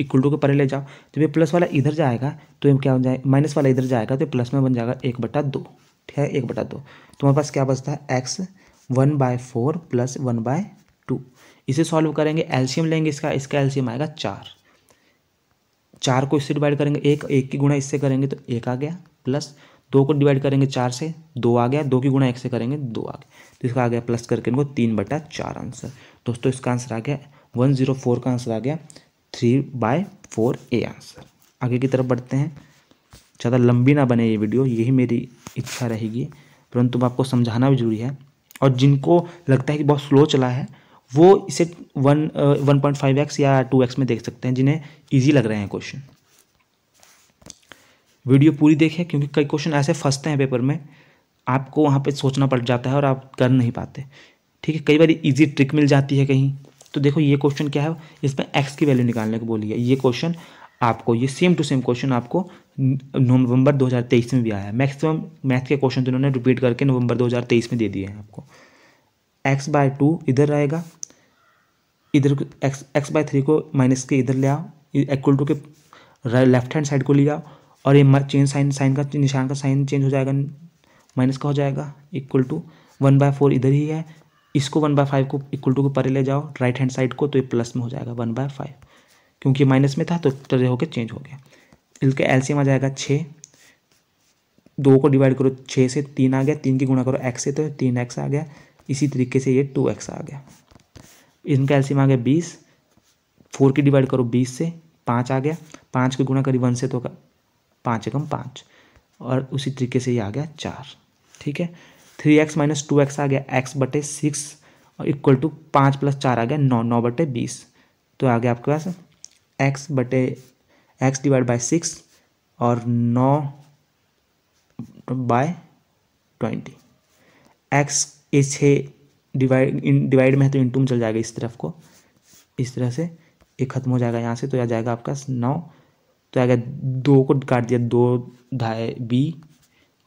इक्वल टू के परे ले जाओ जब तो ये प्लस वाला इधर जाएगा तो ये क्या हो जाए माइनस वाला इधर जाएगा तो प्लस में बन जाएगा एक बटा दो ठीक है एक बटा दो तुम्हारे तो पास क्या बचता है x one by four plus one by two इसे सॉल्व करेंगे एल्शियम लेंगे इसका इसका एल्शियम आएगा चार चार को इससे डिवाइड करेंगे एक एक की गुणा इससे करेंगे तो एक आ गया प्लस दो को डिवाइड करेंगे चार से दो आ गया दो की गुणा एक से करेंगे दो आ गया तो इसका आ गया प्लस करके इनको तीन बटा चार आंसर दोस्तों इसका आंसर आ गया वन जीरो फोर का आंसर आ गया three by four a answer आगे की तरफ बढ़ते हैं ज़्यादा लंबी ना बने ये वीडियो यही मेरी इच्छा रहेगी परंतु आपको समझाना भी जरूरी है और जिनको लगता है कि बहुत स्लो चला है वो इसे one one point five x या टू एक्स में देख सकते हैं जिन्हें ईजी लग रहे हैं क्वेश्चन वीडियो पूरी देखें क्योंकि कई क्वेश्चन ऐसे फंसते हैं पेपर में आपको वहाँ पे सोचना पड़ जाता है और आप कर नहीं पाते ठीक है कई बार इजी ट्रिक मिल जाती है कहीं तो देखो ये क्वेश्चन क्या है इसमें एक्स की वैल्यू निकालने को बोली है ये क्वेश्चन आपको ये सेम टू सेम क्वेश्चन आपको नवंबर 2023 में भी आया है मैक्सिमम मैथ के क्वेश्चन तो इन्होंने रिपीट करके नवंबर 2023 में दे दिए हैं आपको एक्स बाय टू इधर रहेगा इधर एक्स एक्स बाय थ्री को माइनस के इधर ले आओ इक्वल टू के लेफ्ट हैंड साइड को ले आओ और ये चेंज साइन साइन का निशान का साइन चेंज हो जाएगा माइनस का हो जाएगा equal to one by four इधर ही है इसको वन बाय फाइव को इक्वल टू को परे ले जाओ राइट हैंड साइड को तो ये प्लस में हो जाएगा वन बाय फाइव क्योंकि माइनस में था तो तरह होकर चेंज हो गया इसका एलसीएम आ जाएगा छः दो को डिवाइड करो छः से तीन आ गया तीन की गुणा करो एक्स से तो तीन एक्स आ गया इसी तरीके से ये टू एक्स आ गया इनका एलसीएम आ गया बीस फोर की डिवाइड करो बीस से पाँच आ गया पाँच की गुणा करी वन से तो पाँच एकम पाँच और उसी तरीके से ये आ गया चार ठीक है three x minus two x आ गया एक्स बटे सिक्स और इक्वल टू पाँच प्लस चार आ गया नौ नौ बटे बीस तो आ गया आपके पास एक्स बटे एक्स डिवाइड बाय सिक्स और नौ बाय ट्वेंटी एक्स ए छः डिवाइड डिवाइड में है तो इंटू में चल जाएगा इस तरफ को इस तरह से ये खत्म हो जाएगा यहाँ से तो आ जाएगा आपका नौ तो आ गया दो को काट दिया दो ढाई बी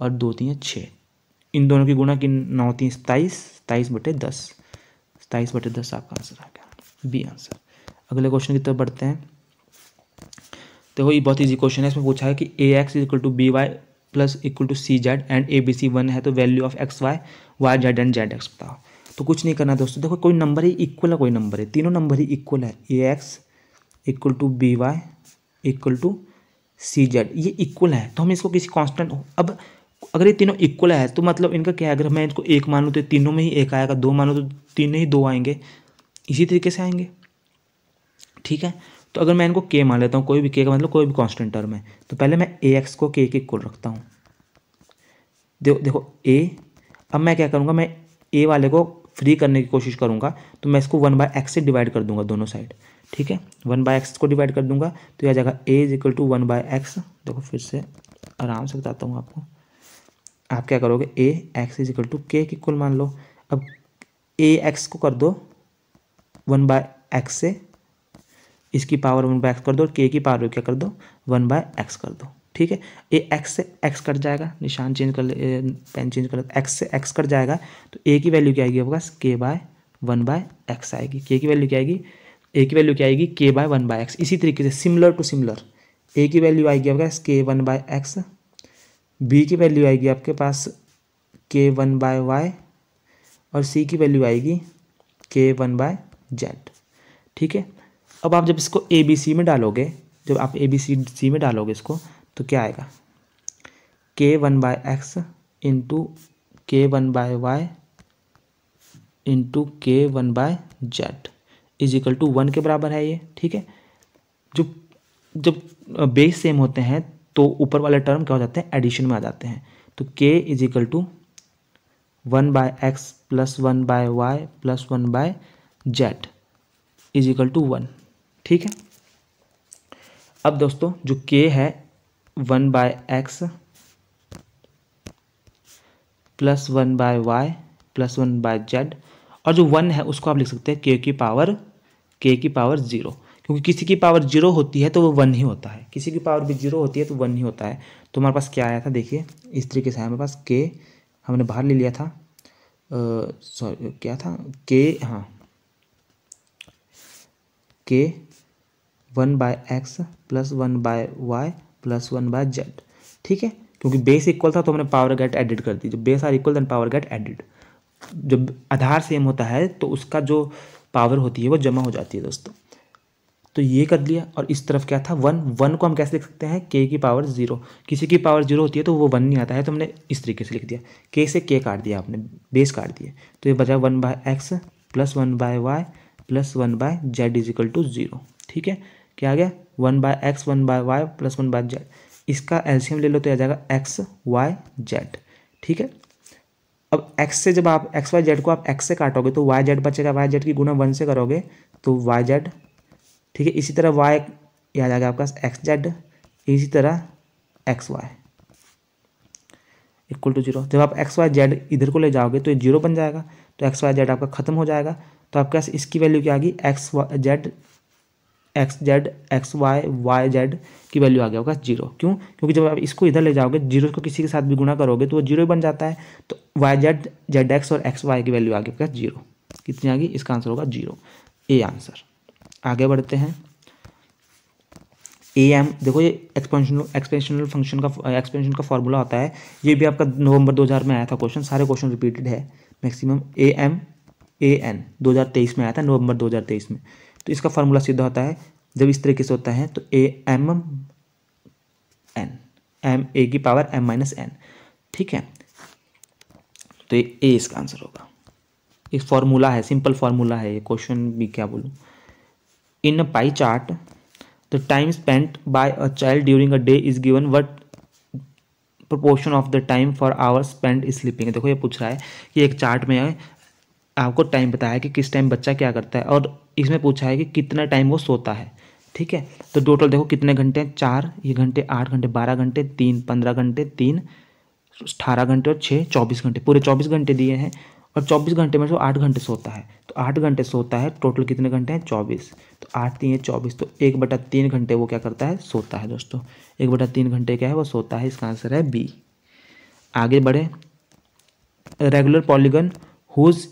और दो तीन छः इन दोनों की गुणा की नौ तीन सताईस सताईस बटे दस सताईस बटे दस आपका आंसर आ गया बी आंसर अगले क्वेश्चन की तरफ बढ़ते हैं देखो ये बहुत ईजी क्वेश्चन है इसमें पूछा है कि a x equal to b y plus equal to c z and a b c one है तो value of x Y Y z and z x बताओ तो कुछ नहीं करना दोस्तों देखो कोई नंबर ही इक्वल है कोई नंबर है तीनों नंबर ही इक्वल है a x equal to b y equal to c z ये इक्वल है तो हम इसको किसी कांस्टेंट अब अगर ये तीनों इक्वल है तो मतलब इनका क्या है अगर मैं इनको एक मानूँ तो तीनों में ही एक आएगा दो मानूँ तो तीन ही दो आएंगे इसी तरीके से आएंगे ठीक है तो अगर मैं इनको के मान लेता हूँ कोई भी के का मतलब कोई भी कॉन्स्टेंट टर्म है तो पहले मैं ए एक्स को के के इक्वल रखता हूँ देखो देखो ए अब मैं क्या करूँगा मैं ए वाले को फ्री करने की कोशिश करूँगा तो मैं इसको वन बाय एक्स से डिवाइड कर दूंगा दोनों साइड ठीक है वन बाय एक्स को डिवाइड कर दूंगा तो यह आ जाएगा a is equal to one by x देखो फिर से आराम से बताता हूँ आपको आप क्या करोगे a x is equal to के इक्वल मान लो अब ए एक्स को कर दो वन बाय एक्स से इसकी पावर वन बाय एक्स कर दो और के की पावर क्या कर दो वन बाय एक्स कर दो ठीक है ए एक्स से एक्स कट जाएगा निशान चेंज कर ले पेन चेंज कर एक्स से एक्स कट जाएगा तो ए की वैल्यू क्या आएगी आपका के बाय वन बाय एक्स आएगी के की वैल्यू क्या आएगी ए की वैल्यू क्या आएगी के बाय वन बाय एक्स इसी तरीके से सिमिलर टू सिमिलर ए की वैल्यू आएगी आपके पास k one by x b की वैल्यू आएगी आपके पास के वन बाय वाई और सी की वैल्यू आएगी के वन बाय जेड ठीक है अब आप जब इसको ए बी सी में डालोगे जब आप ए बी सी सी में डालोगे इसको तो क्या आएगा K one by X into K one by Y into K one by Z is equal to one के बराबर है ये ठीक है जो जब बेस सेम होते हैं तो ऊपर वाले टर्म क्या हो जाते हैं एडिशन में आ जाते हैं तो K is equal to one by X plus one by Y plus one by Z is equal to one ठीक है अब दोस्तों जो के है one by X plus one by Y plus one by Z और जो one है उसको आप लिख सकते हैं के की पावर के की पावर जीरो क्योंकि किसी की पावर जीरो होती है तो वो वन ही होता है किसी की पावर भी जीरो होती है तो वन ही होता है तो हमारे पास क्या आया था देखिए इस तरीके से हमारे पास के हमने बाहर ले लिया था सॉरी क्या था के हाँ K one by X plus one by Y plus one by Z ठीक है क्योंकि बेस इक्वल था तो हमने पावर गेट एडिड कर दी जब base are equal then power get added जब आधार सेम होता है तो उसका जो पावर होती है वो जमा हो जाती है दोस्तों तो ये कर लिया और इस तरफ क्या था वन वन को हम कैसे लिख सकते हैं के की पावर जीरो किसी की पावर जीरो होती है तो वो वन नहीं आता है तो हमने इस तरीके से लिख दिया के से के काट दिया आपने बेस काट दिया तो ये बचा one by X plus one by Y plus one by Z is equal to zero ठीक है क्या आ गया one by X one by Y plus one by Z इसका एल्शियम ले लो तो आ जाएगा एक्स वाई जेड ठीक है अब एक्स से जब आप एक्स वाई जेड को आप एक्स से काटोगे तो वाई जेड बचेगा वाई जेड की गुना वन से करोगे तो वाई जेड ठीक है इसी तरह वाई याद आ जाएगा आपका एक्स जेड इसी तरह X Y equal to zero जब आप एक्स वाई जेड इधर को ले जाओगे तो ये जीरो बन जाएगा तो एक्स वाई जेड आपका खत्म हो जाएगा तो आपके पास इसकी वैल्यू क्या आ गई X Z X Z X Y Y Z की वैल्यू आ गया होगा जीरो क्यों क्योंकि जब आप इसको इधर ले जाओगे जीरो को किसी के साथ भी गुणा करोगे तो वो जीरो बन जाता है तो वाई जेड जेड एक्स और एक्स वाई की वैल्यू आ गया होगा जीरो कितनी आ गई इसका आंसर होगा जीरो ए आंसर आगे बढ़ते हैं ए एम देखो ये एक्सपेंशनल एक्सपेंशनल फंक्शन का एक्सपेंशन का फॉर्मूला होता है ये भी आपका नवंबर 2000 में आया था क्वेश्चन सारे क्वेश्चन रिपीटेड है maximum A M A N 2023 में आया था नवंबर 2023 में तो इसका फार्मूला सीधा होता है जब इस तरीके से होता है तो A M N M A की पावर एम माइनस एन ठीक है तो ये ए इसका आंसर होगा एक फॉर्मूला है सिंपल फॉर्मूला है ये क्वेश्चन भी क्या बोलूँ in a pie chart the time spent by a child during a day is given what proportion of the time for hour spend sleeping देखो ये पूछ रहा है कि एक चार्ट में आपको टाइम बताया कि किस टाइम बच्चा क्या करता है और इसमें पूछा है कि कितना टाइम वो सोता है ठीक है तो टोटल देखो कितने घंटे हैं चार ये घंटे आठ घंटे बारह घंटे तीन पंद्रह घंटे तीन अठारह घंटे और छः चौबीस घंटे पूरे चौबीस घंटे दिए हैं और चौबीस घंटे में जो आठ घंटे सोता है तो आठ घंटे सोता है टोटल कितने घंटे हैं चौबीस तो आठ तीन चौबीस तो एक बटा तीन घंटे वो क्या करता है सोता है दोस्तों एक बटा तीन घंटे क्या है वो सोता है इसका आंसर है बी आगे बढ़े regular polygon whose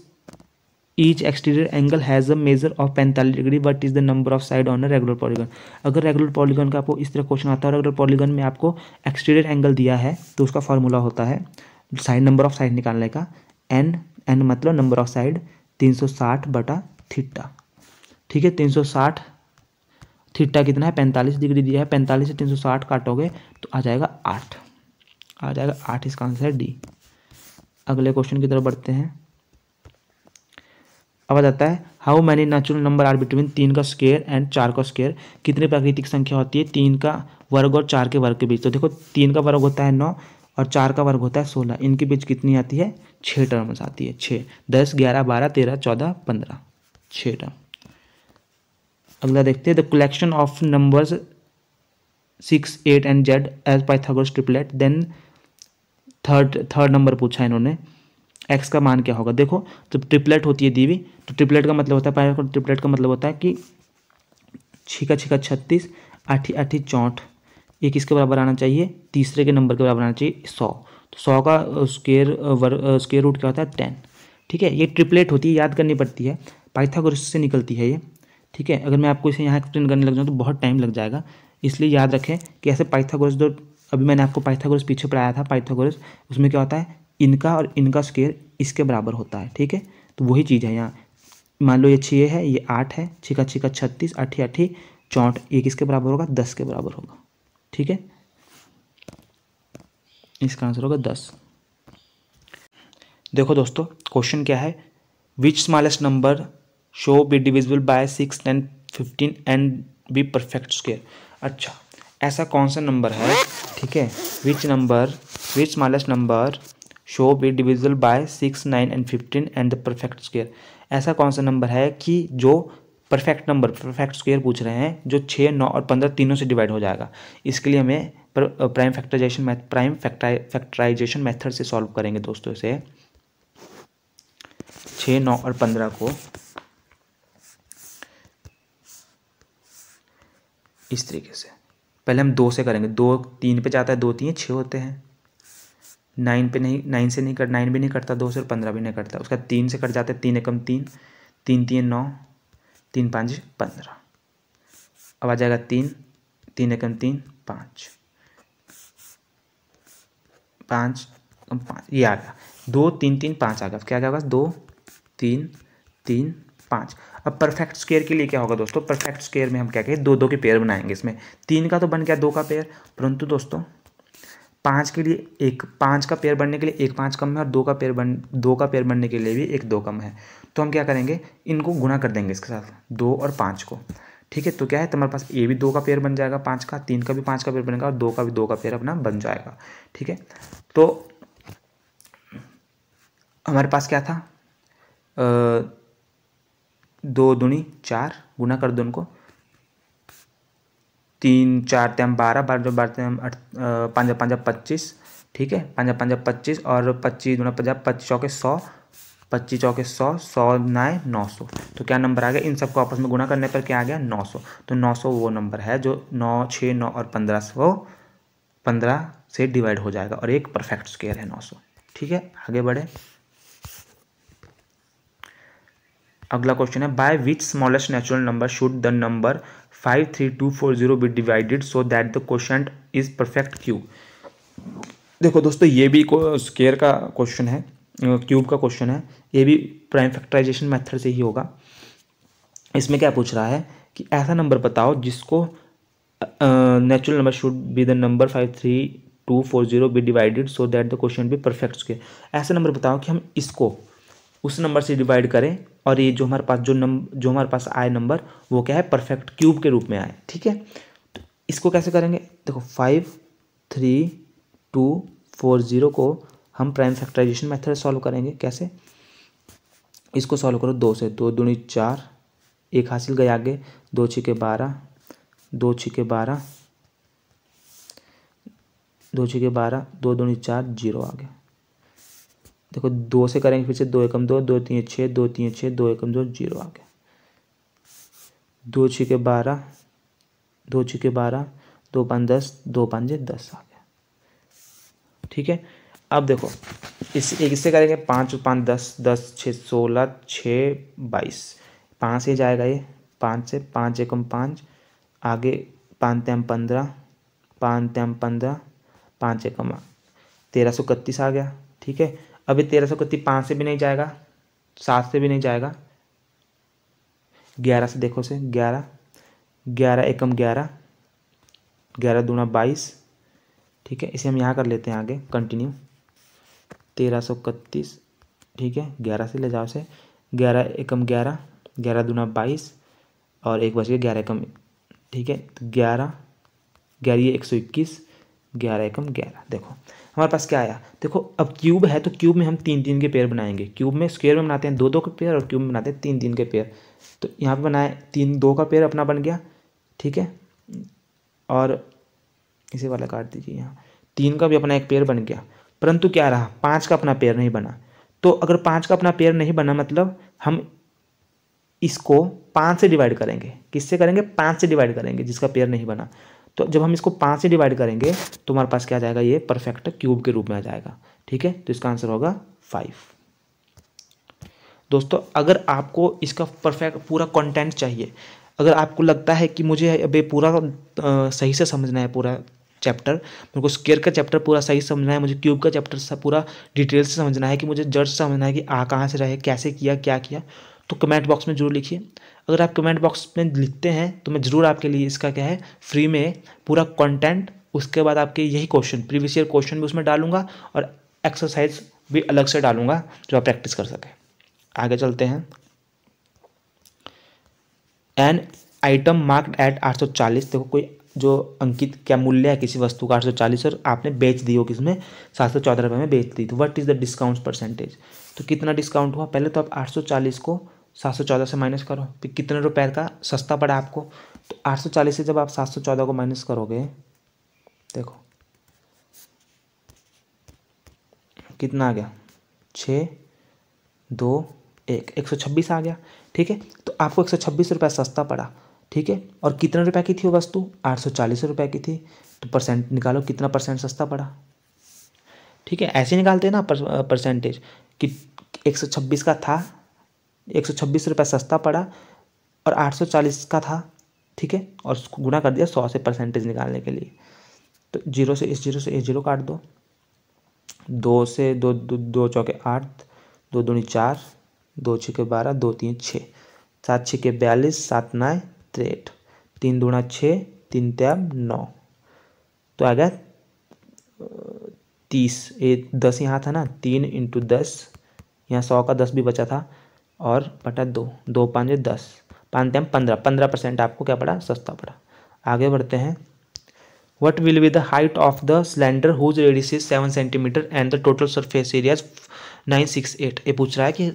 each exterior angle has a measure of पैंतालीस degree what is the number of side on a regular polygon अगर रेगुलर पॉलीगन का आपको इस तरह क्वेश्चन आता है और रेगुलर पॉलीगन में आपको एक्सटीरियर एंगल दिया है तो उसका फॉर्मूला होता है साइड नंबर ऑफ साइड निकालने का एन एन मतलब नंबर ऑफ साइड तीन सौ साठ बटा थीटा ठीक है तीन सौ साठ थीटा कितना है पैंतालीस डिग्री दिया है पैंतालीस से तीन सौ साठ काटोगे तो आ जाएगा आठ आ जाएगा आठ इसका आंसर है डी अगले क्वेश्चन की तरफ बढ़ते हैं अब आ जाता है how many natural number are between तीन का स्केयर एंड चार का स्केयर कितनी प्राकृतिक संख्या होती है तीन का वर्ग और चार के वर्ग के बीच तो देखो तीन का वर्ग होता है नौ और चार का वर्ग होता है सोलह इनके बीच कितनी आती है छः टर्म्स आती है छः दस ग्यारह बारह तेरह चौदह पंद्रह छः टर्म अगला देखते हैं the collection of numbers six eight and Z as Pythagoras triplet then third third number पूछा इन्होंने एक्स का मान क्या होगा देखो जब ट्रिपलेट होती है दीवी तो ट्रिपलेट का मतलब होता है पाया ट्रिपलेट का मतलब होता है कि छिका छिका छत्तीस आठी आठी चौंठ ये किसके बराबर आना चाहिए तीसरे के नंबर के बराबर आना चाहिए सौ तो सौ का स्केयर वर स्केयर रूट क्या होता है टेन ठीक है ये ट्रिपलेट होती है याद करनी पड़ती है पाइथागोरस से निकलती है ये ठीक है अगर मैं आपको इसे यहाँ एक्सप्लेन करने लग जाऊँ तो बहुत टाइम लग जाएगा इसलिए याद रखें कि ऐसे पाइथागोरस जो अभी मैंने आपको पाइथागोरस पीछे पढ़ाया था पाइथागोरस उसमें क्या होता है इनका और इनका स्केयर इसके बराबर होता है ठीक है तो वही चीज़ है यहाँ मान लो ये छः है ये आठ है छिका छिका छत्तीस अठी अठी चौंठ ये किसके बराबर होगा दस के बराबर होगा ठीक है इसका आंसर होगा दस देखो दोस्तों क्वेश्चन क्या है which smallest number should be divisible by six ten fifteen and be perfect square अच्छा ऐसा कौन सा नंबर है ठीक है which number which smallest number should be divisible by six nine and fifteen and the perfect square ऐसा कौन सा नंबर है कि जो परफेक्ट नंबर परफेक्ट स्क्वेयर पूछ रहे हैं जो छः नौ और पंद्रह तीनों से डिवाइड हो जाएगा इसके लिए हमें prime factorization math prime factorization method से सॉल्व करेंगे दोस्तों इसे छः नौ और पंद्रह को इस तरीके से पहले हम दो से करेंगे दो तीन पे जाता है दो तीन छः होते हैं नाइन पे नहीं नाइन से नहीं कट नाइन भी नहीं करता दो से और पंद्रह भी नहीं करता उसका तीन से कट जाते हैं तीन एकम तीन तीन तीन नौ तीन पाँच पंद्रह अब आ जाएगा तीन तीन एकम तीन पाँच पाँच पाँच ये आ गया दो तीन तीन पाँच आ गया क्या आ गया दो तीन तीन पाँच अब परफेक्ट स्केयर के लिए क्या होगा दोस्तों परफेक्ट स्केयर में हम क्या कहें दो दो के पेयर बनाएंगे इसमें तीन का तो बन गया दो का पेयर परंतु दोस्तों पाँच के लिए एक पाँच का पेयर बनने के लिए एक पाँच कम है और दो का पेयर बन दो का पेयर बनने के लिए भी एक दो कम है तो हम क्या करेंगे इनको गुना कर देंगे इसके साथ दो और पाँच को ठीक है तो क्या है तुम्हारे पास ए भी दो का पेयर बन जाएगा पाँच का तीन का भी पाँच का पेयर बनेगा और दो का भी दो का पेयर अपना बन जाएगा ठीक है तो हमारे पास क्या था आ, दो दुनी चार गुना कर दो उनको तीन चार तेम बारह बारह जो बारह तेम अठ पाँच पाँच पच्चीस ठीक है पाँच पाँच पच्चीस और पच्चीस दोनों पचास पच्चीस चौके सौ पच्चीस चौके सौ सौ नाए नौ सौ तो क्या नंबर आ गया इन सबको आपस में गुणा करने पर क्या आ गया नौ सौ तो नौ सौ वो नंबर है जो नौ छः नौ और पंद्रह सौ पंद्रह से डिवाइड हो जाएगा और एक परफेक्ट स्केयर है नौ सौ ठीक है आगे बढ़े अगला क्वेश्चन है by which smallest natural number should the number five three two four zero be divided so that the question is perfect cube देखो दोस्तों ये भी स्केयर का क्वेश्चन है क्यूब का क्वेश्चन है ये भी प्राइम फैक्टराइजेशन मेथड से ही होगा इसमें क्या पूछ रहा है कि ऐसा नंबर बताओ जिसको natural number should be the number five three two four zero be divided so that the question be perfect square ऐसा नंबर बताओ कि हम इसको उस नंबर से डिवाइड करें और ये जो हमारे पास जो नंबर जो हमारे पास आए नंबर वो क्या है परफेक्ट क्यूब के रूप में आए ठीक है तो इसको कैसे करेंगे देखो five three two four zero को हम प्राइम फैक्टराइजेशन मेथड सॉल्व करेंगे कैसे इसको सॉल्व करो दो से दो दूनी चार एक हासिल गए आगे दो छिके बारह दो छिके बारह दो छिके बारह दो दूनी चार जीरो आ गया देखो दो से करेंगे फिर से दो एकम दो दो तीन छः दो तीन छः दो एकम दो जीरो आ गया दो छः के बारह दो छः के बारह दो पाँच दस दो पाँच दस आ गया ठीक है अब देखो इस एक इससे करेंगे पाँच पाँच दस दस छः सोलह छः बाईस पाँच से जाएगा ये पाँच से पाँच एकम पाँच आगे पाँच त्याम पंद्रह पाँच त्याम पंद्रह पाँच एकम तेरह सौ इकतीस आ गया ठीक है अभी तेरह सौ इकतीस पाँच से भी नहीं जाएगा सात से भी नहीं जाएगा ग्यारह से देखो से ग्यारह ग्यारह एकम ग्यारह ग्यारह दूना बाईस ठीक है इसे हम यहाँ कर लेते हैं आगे कंटिन्यू तेरह सौ इकतीस ठीक है ग्यारह से ले जाओ से ग्यारह एकम ग्यारह ग्यारह दूना बाईस और एक बज गया ग्यारह एकम ठीक है तो ग्यारह ग्यारह एक सौ इक्कीस ग्यारह एकम ग्यारह देखो हमारे पास क्या आया देखो अब क्यूब है तो क्यूब में हम तीन तीन के पेयर बनाएंगे क्यूब में स्क्वेयर में बनाते हैं दो दो के पेयर और क्यूब में बनाते हैं तीन तीन के पेयर तो यहाँ पर बनाए तीन दो का पेयर अपना बन गया ठीक है और इसे वाला काट दीजिए यहाँ तीन का भी अपना एक पेयर बन गया परंतु क्या रहा पाँच का अपना पेयर नहीं बना तो अगर पाँच का अपना पेयर नहीं बना मतलब हम इसको पाँच से डिवाइड करेंगे किससे करेंगे पाँच से डिवाइड करेंगे जिसका पेयर नहीं बना तो जब हम इसको पाँच से डिवाइड करेंगे तो हमारे पास क्या आ जाएगा ये परफेक्ट क्यूब के रूप में आ जाएगा ठीक है तो इसका आंसर होगा फाइव दोस्तों अगर आपको इसका परफेक्ट पूरा कंटेंट चाहिए अगर आपको लगता है कि मुझे अब पूरा आ, सही से समझना है पूरा चैप्टर मेरे को स्केयर का चैप्टर पूरा सही समझना है मुझे क्यूब का चैप्टर सब पूरा डिटेल से समझना है कि मुझे जड़ समझना है कि आ कहाँ से रहे कैसे किया क्या किया तो कमेंट बॉक्स में जरूर लिखिए अगर आप कमेंट बॉक्स में लिखते हैं तो मैं ज़रूर आपके लिए इसका क्या है फ्री में पूरा कंटेंट उसके बाद आपके यही क्वेश्चन प्रीवियस ईयर क्वेश्चन भी उसमें डालूंगा और एक्सरसाइज भी अलग से डालूंगा जो आप प्रैक्टिस कर सकें आगे चलते हैं एन आइटम मार्क्ड एट 840 देखो कोई जो अंकित क्या मूल्य है किसी वस्तु का 840 और आपने बेच दी हो किसमें सात सौ चौदह रुपये में बेच दी तो what is the discount percentage तो कितना डिस्काउंट हुआ पहले तो आप 840 को सात सौ चौदह से माइनस करो फिर तो कितने रुपए का सस्ता पड़ा आपको तो आठ सौ चालीस से जब आप सात सौ चौदह को माइनस करोगे देखो कितना आ गया छः दो एक एक सौ छब्बीस आ गया ठीक है तो आपको एक सौ छब्बीस रुपये सस्ता पड़ा ठीक है और कितने रुपए की थी वो वस्तु आठ सौ चालीस रुपये की थी तो परसेंट निकालो कितना परसेंट सस्ता पड़ा ठीक है ऐसे निकालते हैं ना परसेंटेज कि एक सौ छब्बीस का था एक सौ छब्बीस रुपये सस्ता पड़ा और आठ सौ चालीस का था ठीक है और उसको गुना कर दिया सौ से परसेंटेज निकालने के लिए तो जीरो से इस जीरो से इस जीरो काट दो दो से दो दो, दो चौके आठ दो दूनी चार दो छः के बारह दो तीन छः सात छः के बयालीस सात नाए त्रेठ तीन दूना छः तीन त्याब नौ तो आ गया तीस ये दस यहाँ था ना तीन इंटू दस यहाँ सौ का दस भी बचा था और बटा दो दो पाँच दस पाँच दाम पंद्रह पंद्रह परसेंट आपको क्या पड़ा सस्ता पड़ा आगे बढ़ते हैं what will be the height of the cylinder whose radius is seven centimetre and the total surface area nine six eight ये पूछ रहा है कि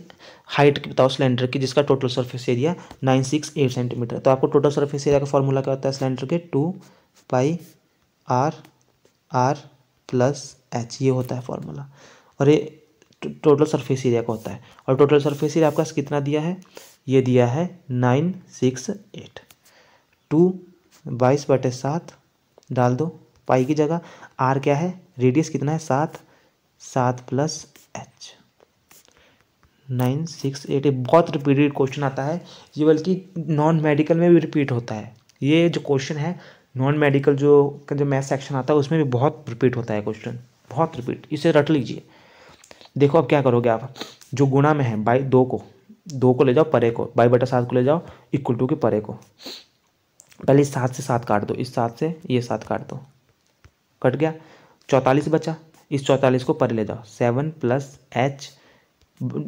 हाइट बताओ सिलेंडर की जिसका total surface area nine six eight centimetre तो आपको टोटल सरफेस एरिया का फॉर्मूला क्या होता है सिलेंडर के two pi R R plus H ये होता है फॉर्मूला और ये टोटल सरफेस एरिया का होता है और टोटल सरफेस एरिया आपका कितना दिया है ये दिया है नाइन सिक्स एट टू बाईस बटे सात डाल दो पाई की जगह आर क्या है रेडियस कितना है सात सात plus H nine six eight ये बहुत रिपीटेड क्वेश्चन आता है ये बल्कि नॉन मेडिकल में भी रिपीट होता है ये जो क्वेश्चन है नॉन मेडिकल जो जो मैथ सेक्शन आता है उसमें भी बहुत रिपीट होता है क्वेश्चन बहुत रिपीट इसे रट लीजिए देखो अब क्या करोगे आप जो गुणा में है बाई दो को दो को ले जाओ परे को बाई बटा सात को ले जाओ इक्वल टू के परे को पहले इस सात से सात काट दो इस सात से ये सात काट दो कट गया चौंतालीस बचा इस चौंतालीस को परे ले जाओ सेवन प्लस एच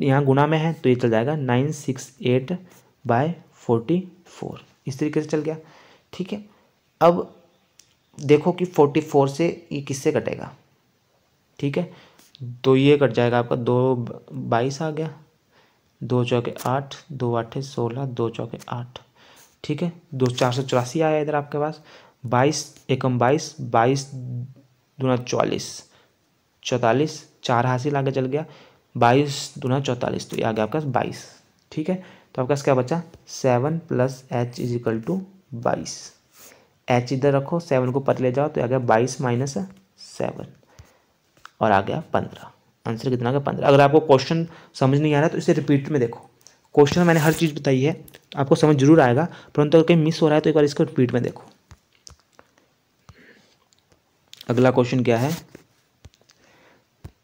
यहाँ गुना में है तो ये चल जाएगा nine six eight by forty four इस तरीके से चल गया ठीक है अब देखो कि फोर्टी फोर से ये किससे कटेगा ठीक है तो ये कट जाएगा आपका दो बाईस आ गया दो चौके आठ दो आठे सोलह दो चौके आठ ठीक है दो चार सौ चौरासी आया इधर आपके पास बाईस एकम बाईस बाईस दूना चौलीस चौतालीस चार हासिल आगे चल गया बाईस दूना चौतालीस तो ये आ गया आपका बाईस ठीक है तो आपका क्या बचा seven plus H is equal to बाईस एच इधर रखो सेवन को पत ले जाओ तो आ गया बाईस माइनस सेवन और आ गया पंद्रह आंसर कितना आ गया पंद्रह अगर आपको क्वेश्चन समझ नहीं आ रहा है तो इसे रिपीट में देखो क्वेश्चन मैंने हर चीज़ बताई है तो आपको समझ जरूर आएगा परंतु अगर कहीं मिस हो रहा है तो एक बार इसको रिपीट में देखो अगला क्वेश्चन क्या है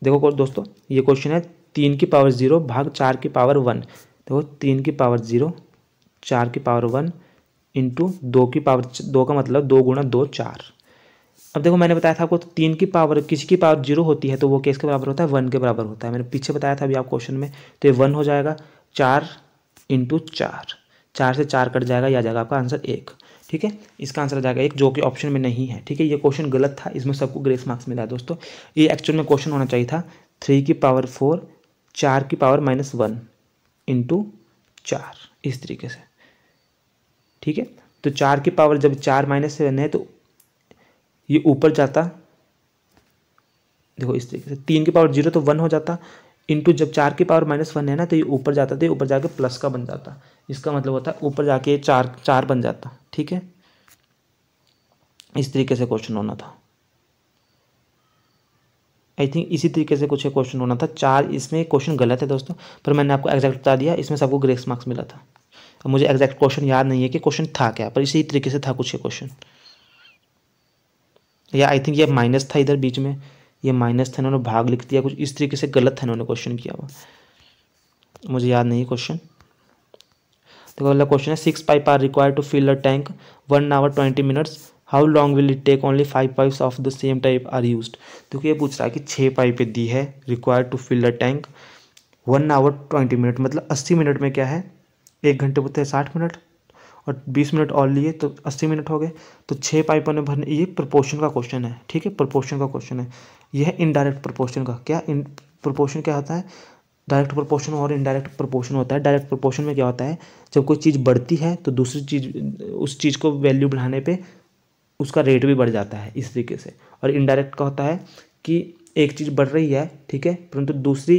देखो दोस्तों ये क्वेश्चन है तीन की पावर ज़ीरो भाग चार की पावर वन देखो तीन की पावर ज़ीरो चार की पावर वन इंटू दो की पावर दो का मतलब दो गुणा दो चार अब देखो मैंने बताया था आपको तो तीन की पावर किसी की पावर जीरो होती है तो वो केस के बराबर होता है वन के बराबर होता है मैंने पीछे बताया था अभी आप क्वेश्चन में तो ये वन हो जाएगा चार इंटू चार चार से चार कट जाएगा या जाएगा आपका आंसर एक ठीक है इसका आंसर आ जाएगा एक जो कि ऑप्शन में नहीं है ठीक है ये क्वेश्चन गलत था इसमें सबको ग्रेस मार्क्स मिला है दोस्तों ये एक्चुअल में क्वेश्चन होना चाहिए था थ्री की पावर फोर चार की पावर माइनस वन इंटू चार इस तरीके से ठीक है तो चार की पावर जब चार माइनस सेवन है तो ये ऊपर जाता देखो इस तरीके से तीन के पावर जीरो तो वन हो जाता इंटू जब चार के पावर माइनस वन है ना तो ये ऊपर जाता तो ये ऊपर जाके प्लस का बन जाता इसका मतलब होता है ऊपर जाके ये चार चार बन जाता ठीक है इस तरीके से क्वेश्चन होना था आई थिंक इसी तरीके से कुछ क्वेश्चन होना था चार इसमें क्वेश्चन गलत है दोस्तों पर मैंने आपको एग्जैक्ट बता दिया इसमें सबको ग्रेस मार्क्स मिला था मुझे एग्जैक्ट क्वेश्चन याद नहीं है कि क्वेश्चन था क्या पर इसी तरीके से था कुछ क्वेश्चन या आई थिंक ये माइनस था इधर बीच में ये माइनस था इन्होंने भाग लिख दिया कुछ इस तरीके से गलत था इन्होंने क्वेश्चन किया हुआ मुझे याद नहीं क्वेश्चन तो अगला क्वेश्चन है six pipe are require to fill a tank one hour twenty minutes how long will it take only five pipes of the same type are use देखो ये पूछ रहा है कि छः पाइपें दी है require to fill a tank one hour twenty minute मतलब अस्सी मिनट में क्या है एक घंटे बोलते हैं साठ मिनट और 20 मिनट और लिए तो 80 मिनट हो गए तो छः पाइपों ने भरने ये प्रपोर्शन का क्वेश्चन है ठीक है प्रपोर्शन का क्वेश्चन है यह है इनडायरेक्ट प्रपोर्शन का क्या इन प्रपोर्शन क्या होता है डायरेक्ट प्रोपोर्शन और इनडायरेक्ट प्रोपोर्शन होता है डायरेक्ट प्रोपोर्शन में क्या होता है जब कोई चीज़ बढ़ती है तो दूसरी चीज़ उस चीज़ को वैल्यू बढ़ाने पर उसका रेट भी बढ़ जाता है इस तरीके से और इनडायरेक्ट का होता है कि एक चीज़ बढ़ रही है ठीक है परंतु दूसरी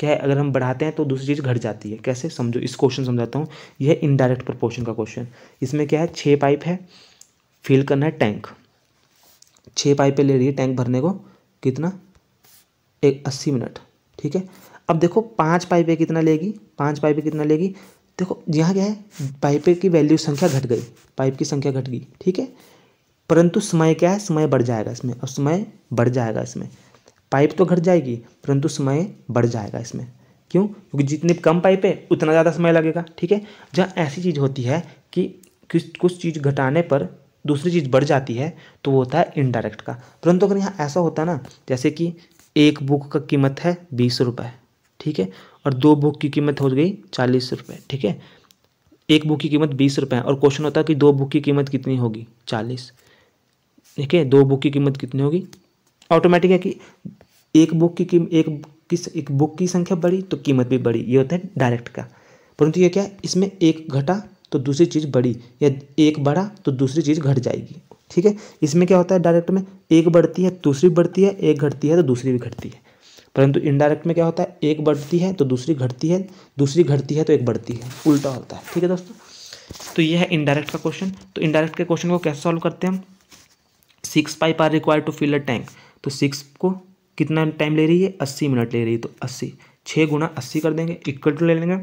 क्या है अगर हम बढ़ाते हैं तो दूसरी चीज़ घट जाती है कैसे समझो इस क्वेश्चन समझाता हूँ यह इनडायरेक्ट प्रपोर्शन का क्वेश्चन इसमें क्या है छः पाइप है फिल करना है टैंक छः पाइपें ले रही है टैंक भरने को कितना एक अस्सी मिनट ठीक है अब देखो पाँच पाइपें कितना लेगी पाँच पाइपें कितना लेगी देखो यहाँ क्या है पाइपें की वैल्यू संख्या घट गई पाइप की संख्या घट गई ठीक है परंतु समय क्या है समय बढ़ जाएगा इसमें और समय बढ़ जाएगा इसमें पाइप तो घट जाएगी परंतु समय बढ़ जाएगा इसमें क्यों क्योंकि जितनी कम पाइप है उतना ज़्यादा समय लगेगा ठीक है जहाँ ऐसी चीज़ होती है कि कुछ कुछ चीज़ घटाने पर दूसरी चीज़ बढ़ जाती है तो वो होता है इनडायरेक्ट का परंतु अगर यहाँ ऐसा होता ना जैसे कि एक बुक का कीमत है बीस रुपये ठीक है और दो बुक की कीमत हो गई चालीस रुपये ठीक है एक बुक की कीमत बीस रुपये और क्वेश्चन होता है कि दो बुक की कीमत कितनी होगी चालीस ठीक है दो बुक की कीमत कितनी होगी ऑटोमेटिक है कि एक बुक की कीम एक किस एक बुक की संख्या बढ़ी तो कीमत भी बढ़ी ये होता है डायरेक्ट का परंतु ये क्या है इसमें एक घटा तो दूसरी चीज़ बढ़ी या एक बढ़ा तो दूसरी चीज़ घट जाएगी ठीक है इसमें क्या होता है डायरेक्ट में एक बढ़ती है दूसरी बढ़ती है एक घटती है तो दूसरी भी घटती है परंतु इनडायरेक्ट में क्या होता है एक बढ़ती है तो दूसरी घटती है दूसरी घटती है तो एक बढ़ती है उल्टा होता है ठीक है दोस्तों तो ये है इनडायरेक्ट का क्वेश्चन तो इनडायरेक्ट के क्वेश्चन को कैसे सॉल्व करते हैं हम six pipe are required to fill a tank तो सिक्स को कितना टाइम ले रही है अस्सी मिनट ले रही है तो अस्सी छः गुना अस्सी कर देंगे इक्वल टू ले लेंगे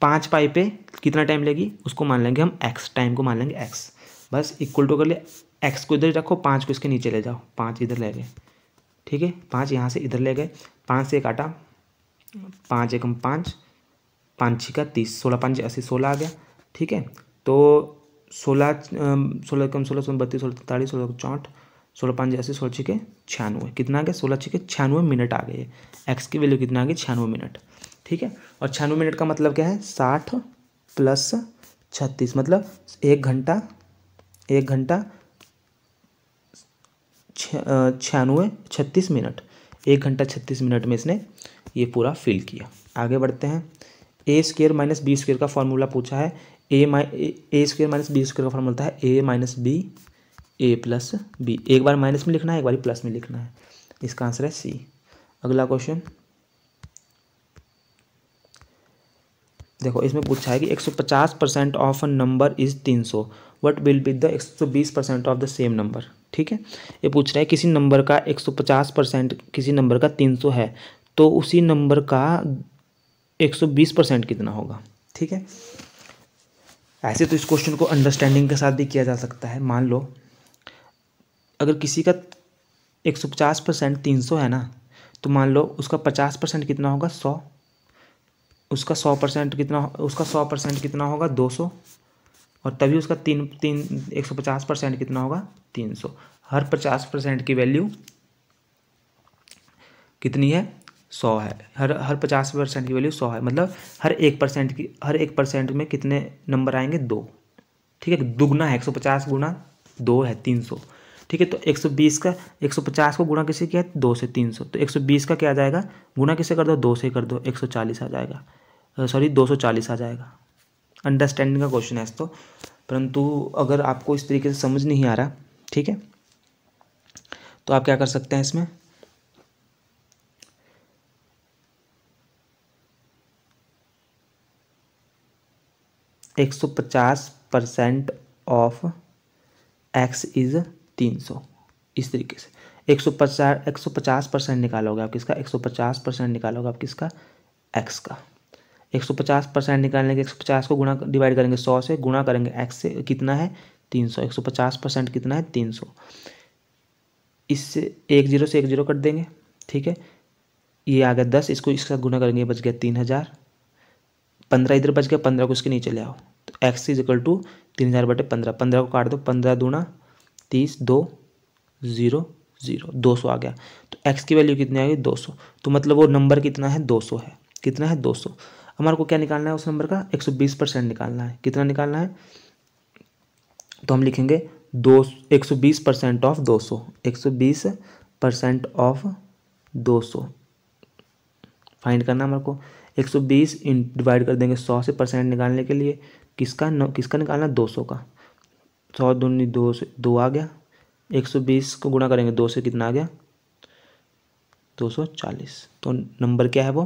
पाँच पाई पे कितना टाइम लेगी उसको मान लेंगे हम एक्स टाइम को मान लेंगे एक्स बस इक्वल टू कर ले एक्स को इधर रखो पाँच को इसके नीचे ले जाओ पाँच इधर ले गए ठीक है पाँच यहाँ से इधर ले गए पाँच से एक आटा पाँच एकम पाँच पाँच छः का तीस सोलह पाँच अस्सी सोलह आ गया ठीक है तो सोलह सोलह कम सोलह सोलह बत्तीस सोलह तैंतालीस सोलह चौंठ सोलह पाँच जैसे सोलह छिके छियानवे कितना आ गया सोलह छिके छियानवे मिनट आ गए एक्स की वैल्यू कितना आ गई छियानवे मिनट ठीक है और छियानवे मिनट का मतलब क्या है साठ प्लस छत्तीस मतलब एक घंटा एक घंटा छियानवे छत्तीस मिनट एक घंटा छत्तीस मिनट में इसने ये पूरा फिल किया आगे बढ़ते हैं A square minus B square का फॉर्मूला पूछा है ए माइ A square minus B square का फॉर्मूला है A minus B A plus B एक बार माइनस में लिखना है एक बार प्लस में लिखना है इसका आंसर है सी अगला क्वेश्चन देखो इसमें पूछा है कि 150 percent of a number is 300 what will be the 120 percent of the same number ठीक है ये पूछ रहा है किसी नंबर का 150 परसेंट किसी नंबर का 300 है तो उसी नंबर का 120 परसेंट कितना होगा ठीक है ऐसे तो इस क्वेश्चन को अंडरस्टैंडिंग के साथ भी किया जा सकता है मान लो अगर किसी का एक सौ पचास परसेंट तीन सौ है ना तो मान लो उसका पचास परसेंट कितना होगा सौ उसका सौ परसेंट कितना उसका सौ परसेंट कितना होगा दो सौ और तभी उसका तीन तीन एक सौ पचास परसेंट कितना होगा तीन सौ हर पचास परसेंट की वैल्यू कितनी है सौ है हर हर पचास परसेंट की वैल्यू सौ है मतलब हर एक परसेंट की हर एक परसेंट में कितने नंबर आएंगे दो ठीक है दुगना है एक सौ पचास गुना दो है तीन सौ ठीक है तो 120 का 150 को गुणा किसे किया दो से 300 तो 120 का क्या आ जाएगा गुणा किसे कर दो दो से कर दो 140 आ जाएगा सॉरी 240 आ जाएगा अंडरस्टैंडिंग का क्वेश्चन है इस तो परंतु अगर आपको इस तरीके से समझ नहीं आ रहा ठीक है तो आप क्या कर सकते हैं इसमें एक सौ पचास परसेंट ऑफ एक्स इज़ तीन सौ इस तरीके से एक सौ पचास एक सौ पचास परसेंट निकालोगे आप किसका एक सौ पचास परसेंट निकालोगे आप किसका एक्स का एक सौ पचास परसेंट निकालने के एक सौ पचास को गुणा डिवाइड करेंगे सौ से गुणा करेंगे एक्स से कितना है तीन सौ एक सौ पचास परसेंट कितना है तीन सौ इससे एक जीरो से एक जीरो कट देंगे ठीक है ये आ गया दस इसको इसका गुना करेंगे बच गया तीन हज़ार पंद्रह इधर बच गया पंद्रह को इसके नीचे ले आओ तो एक्स इज इक्वल टू तीन हज़ार बटे पंद्रह पंद्रह को काट दो पंद्रह दूना तीस दो ज़ीरो ज़ीरो दो सौ आ गया तो एक्स की वैल्यू कितनी आ गई दो सौ तो मतलब वो नंबर कितना है दो सौ है कितना है दो सौ हमारे को क्या निकालना है उस नंबर का एक सौ बीस परसेंट निकालना है कितना निकालना है तो हम लिखेंगे दो एक सौ बीस परसेंट ऑफ दो सौ एक सौ बीस परसेंट ऑफ दो सौ फाइंड करना हमारे को एक सौ बीस डिवाइड कर देंगे सौ से परसेंट निकालने के लिए किसका न, किसका निकालना है दो सौ का सौ दूनी दो से दो आ गया एक सौ बीस को गुणा करेंगे दो से कितना आ गया दो सौ चालीस तो नंबर क्या है वो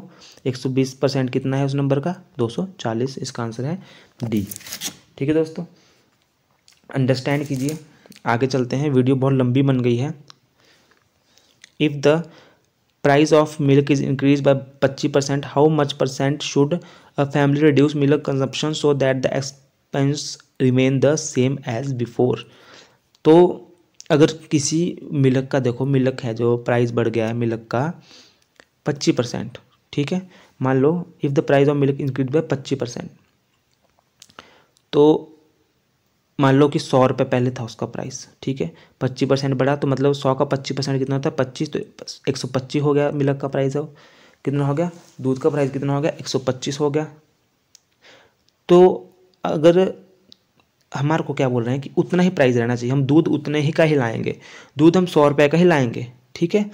एक सौ बीस परसेंट कितना है उस नंबर का दो सौ चालीस इसका आंसर है डी ठीक है दोस्तों अंडरस्टैंड कीजिए आगे चलते हैं वीडियो बहुत लंबी बन गई है if the price of milk is increase by पच्चीस percent how much percent should a family reduce milk consumption so that the expense remain the same as before तो अगर किसी मिलक का देखो मिलक है जो प्राइस बढ़ गया है मिलक का पच्चीस परसेंट ठीक है मान लो if the price of milk increase by पच्चीस परसेंट तो मान लो कि सौ रुपये पहले था उसका प्राइस ठीक है पच्चीस परसेंट बढ़ा तो मतलब सौ का पच्चीस परसेंट कितना होता है पच्चीस तो एक सौ पच्चीस हो गया मिलक का प्राइस है कितना हो गया दूध का प्राइस कितना हो गया एक सौ पच्चीस हो गया तो अगर हमारे को क्या बोल रहे हैं कि उतना ही प्राइस रहना चाहिए हम दूध उतने ही का ही लाएंगे दूध हम सौ रुपये का ही लाएंगे ठीक है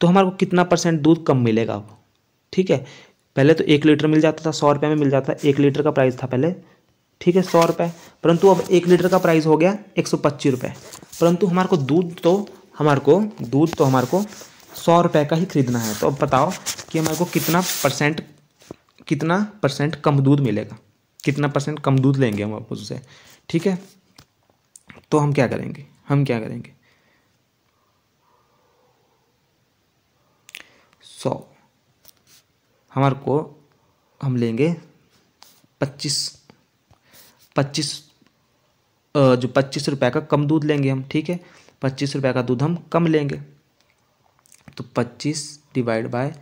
तो हमारे को कितना परसेंट दूध कम मिलेगा अब ठीक है पहले तो एक लीटर मिल जाता था सौ रुपये में मिल जाता एक लीटर का प्राइस था पहले ठीक है सौ रुपये परंतु अब एक लीटर का प्राइस हो गया एक सौ पच्चीस रुपये परंतु हमारे को दूध तो हमारे को दूध तो हमारे को सौ रुपये का ही खरीदना है तो अब बताओ कि हमारे को कितना परसेंट कितना परसेंट कम दूध मिलेगा कितना परसेंट कम दूध लेंगे हम आप उससे ठीक है तो हम क्या करेंगे हम क्या करेंगे सौ हमारे को हम लेंगे पच्चीस पच्चीस जो पच्चीस रुपए का कम दूध लेंगे हम ठीक है पच्चीस रुपए का दूध हम कम लेंगे तो पच्चीस डिवाइड बाय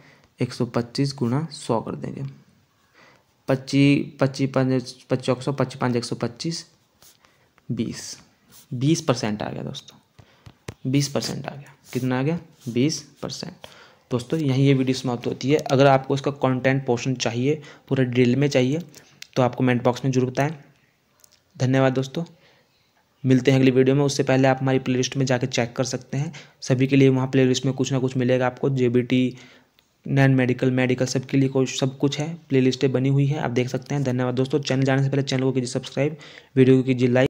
एक सौ पच्चीस गुना सौ कर देंगे पच्चीस पच्चीस पाँच पच्चीस सौ पच्चीस पाँच एक सौ पच्चीस बीस बीस परसेंट आ गया दोस्तों बीस परसेंट आ गया कितना आ गया बीस परसेंट दोस्तों यहीं ये वीडियो समाप्त होती है अगर आपको इसका कंटेंट पोर्शन चाहिए पूरा डिटेल में चाहिए तो आप कमेंट बॉक्स में जरूर बताएं धन्यवाद दोस्तों मिलते हैं अगली वीडियो में उससे पहले आप हमारी प्लेलिस्ट में जाकर चेक कर सकते हैं सभी के लिए वहाँ प्लेलिस्ट में कुछ ना कुछ मिलेगा आपको जे नॉन मेडिकल मेडिकल सबके लिए कुछ सब कुछ है प्लेलिस्टें बनी हुई है आप देख सकते हैं धन्यवाद दोस्तों चैनल जाने से पहले चैनल को कीजिए सब्सक्राइब वीडियो को कीजिए लाइक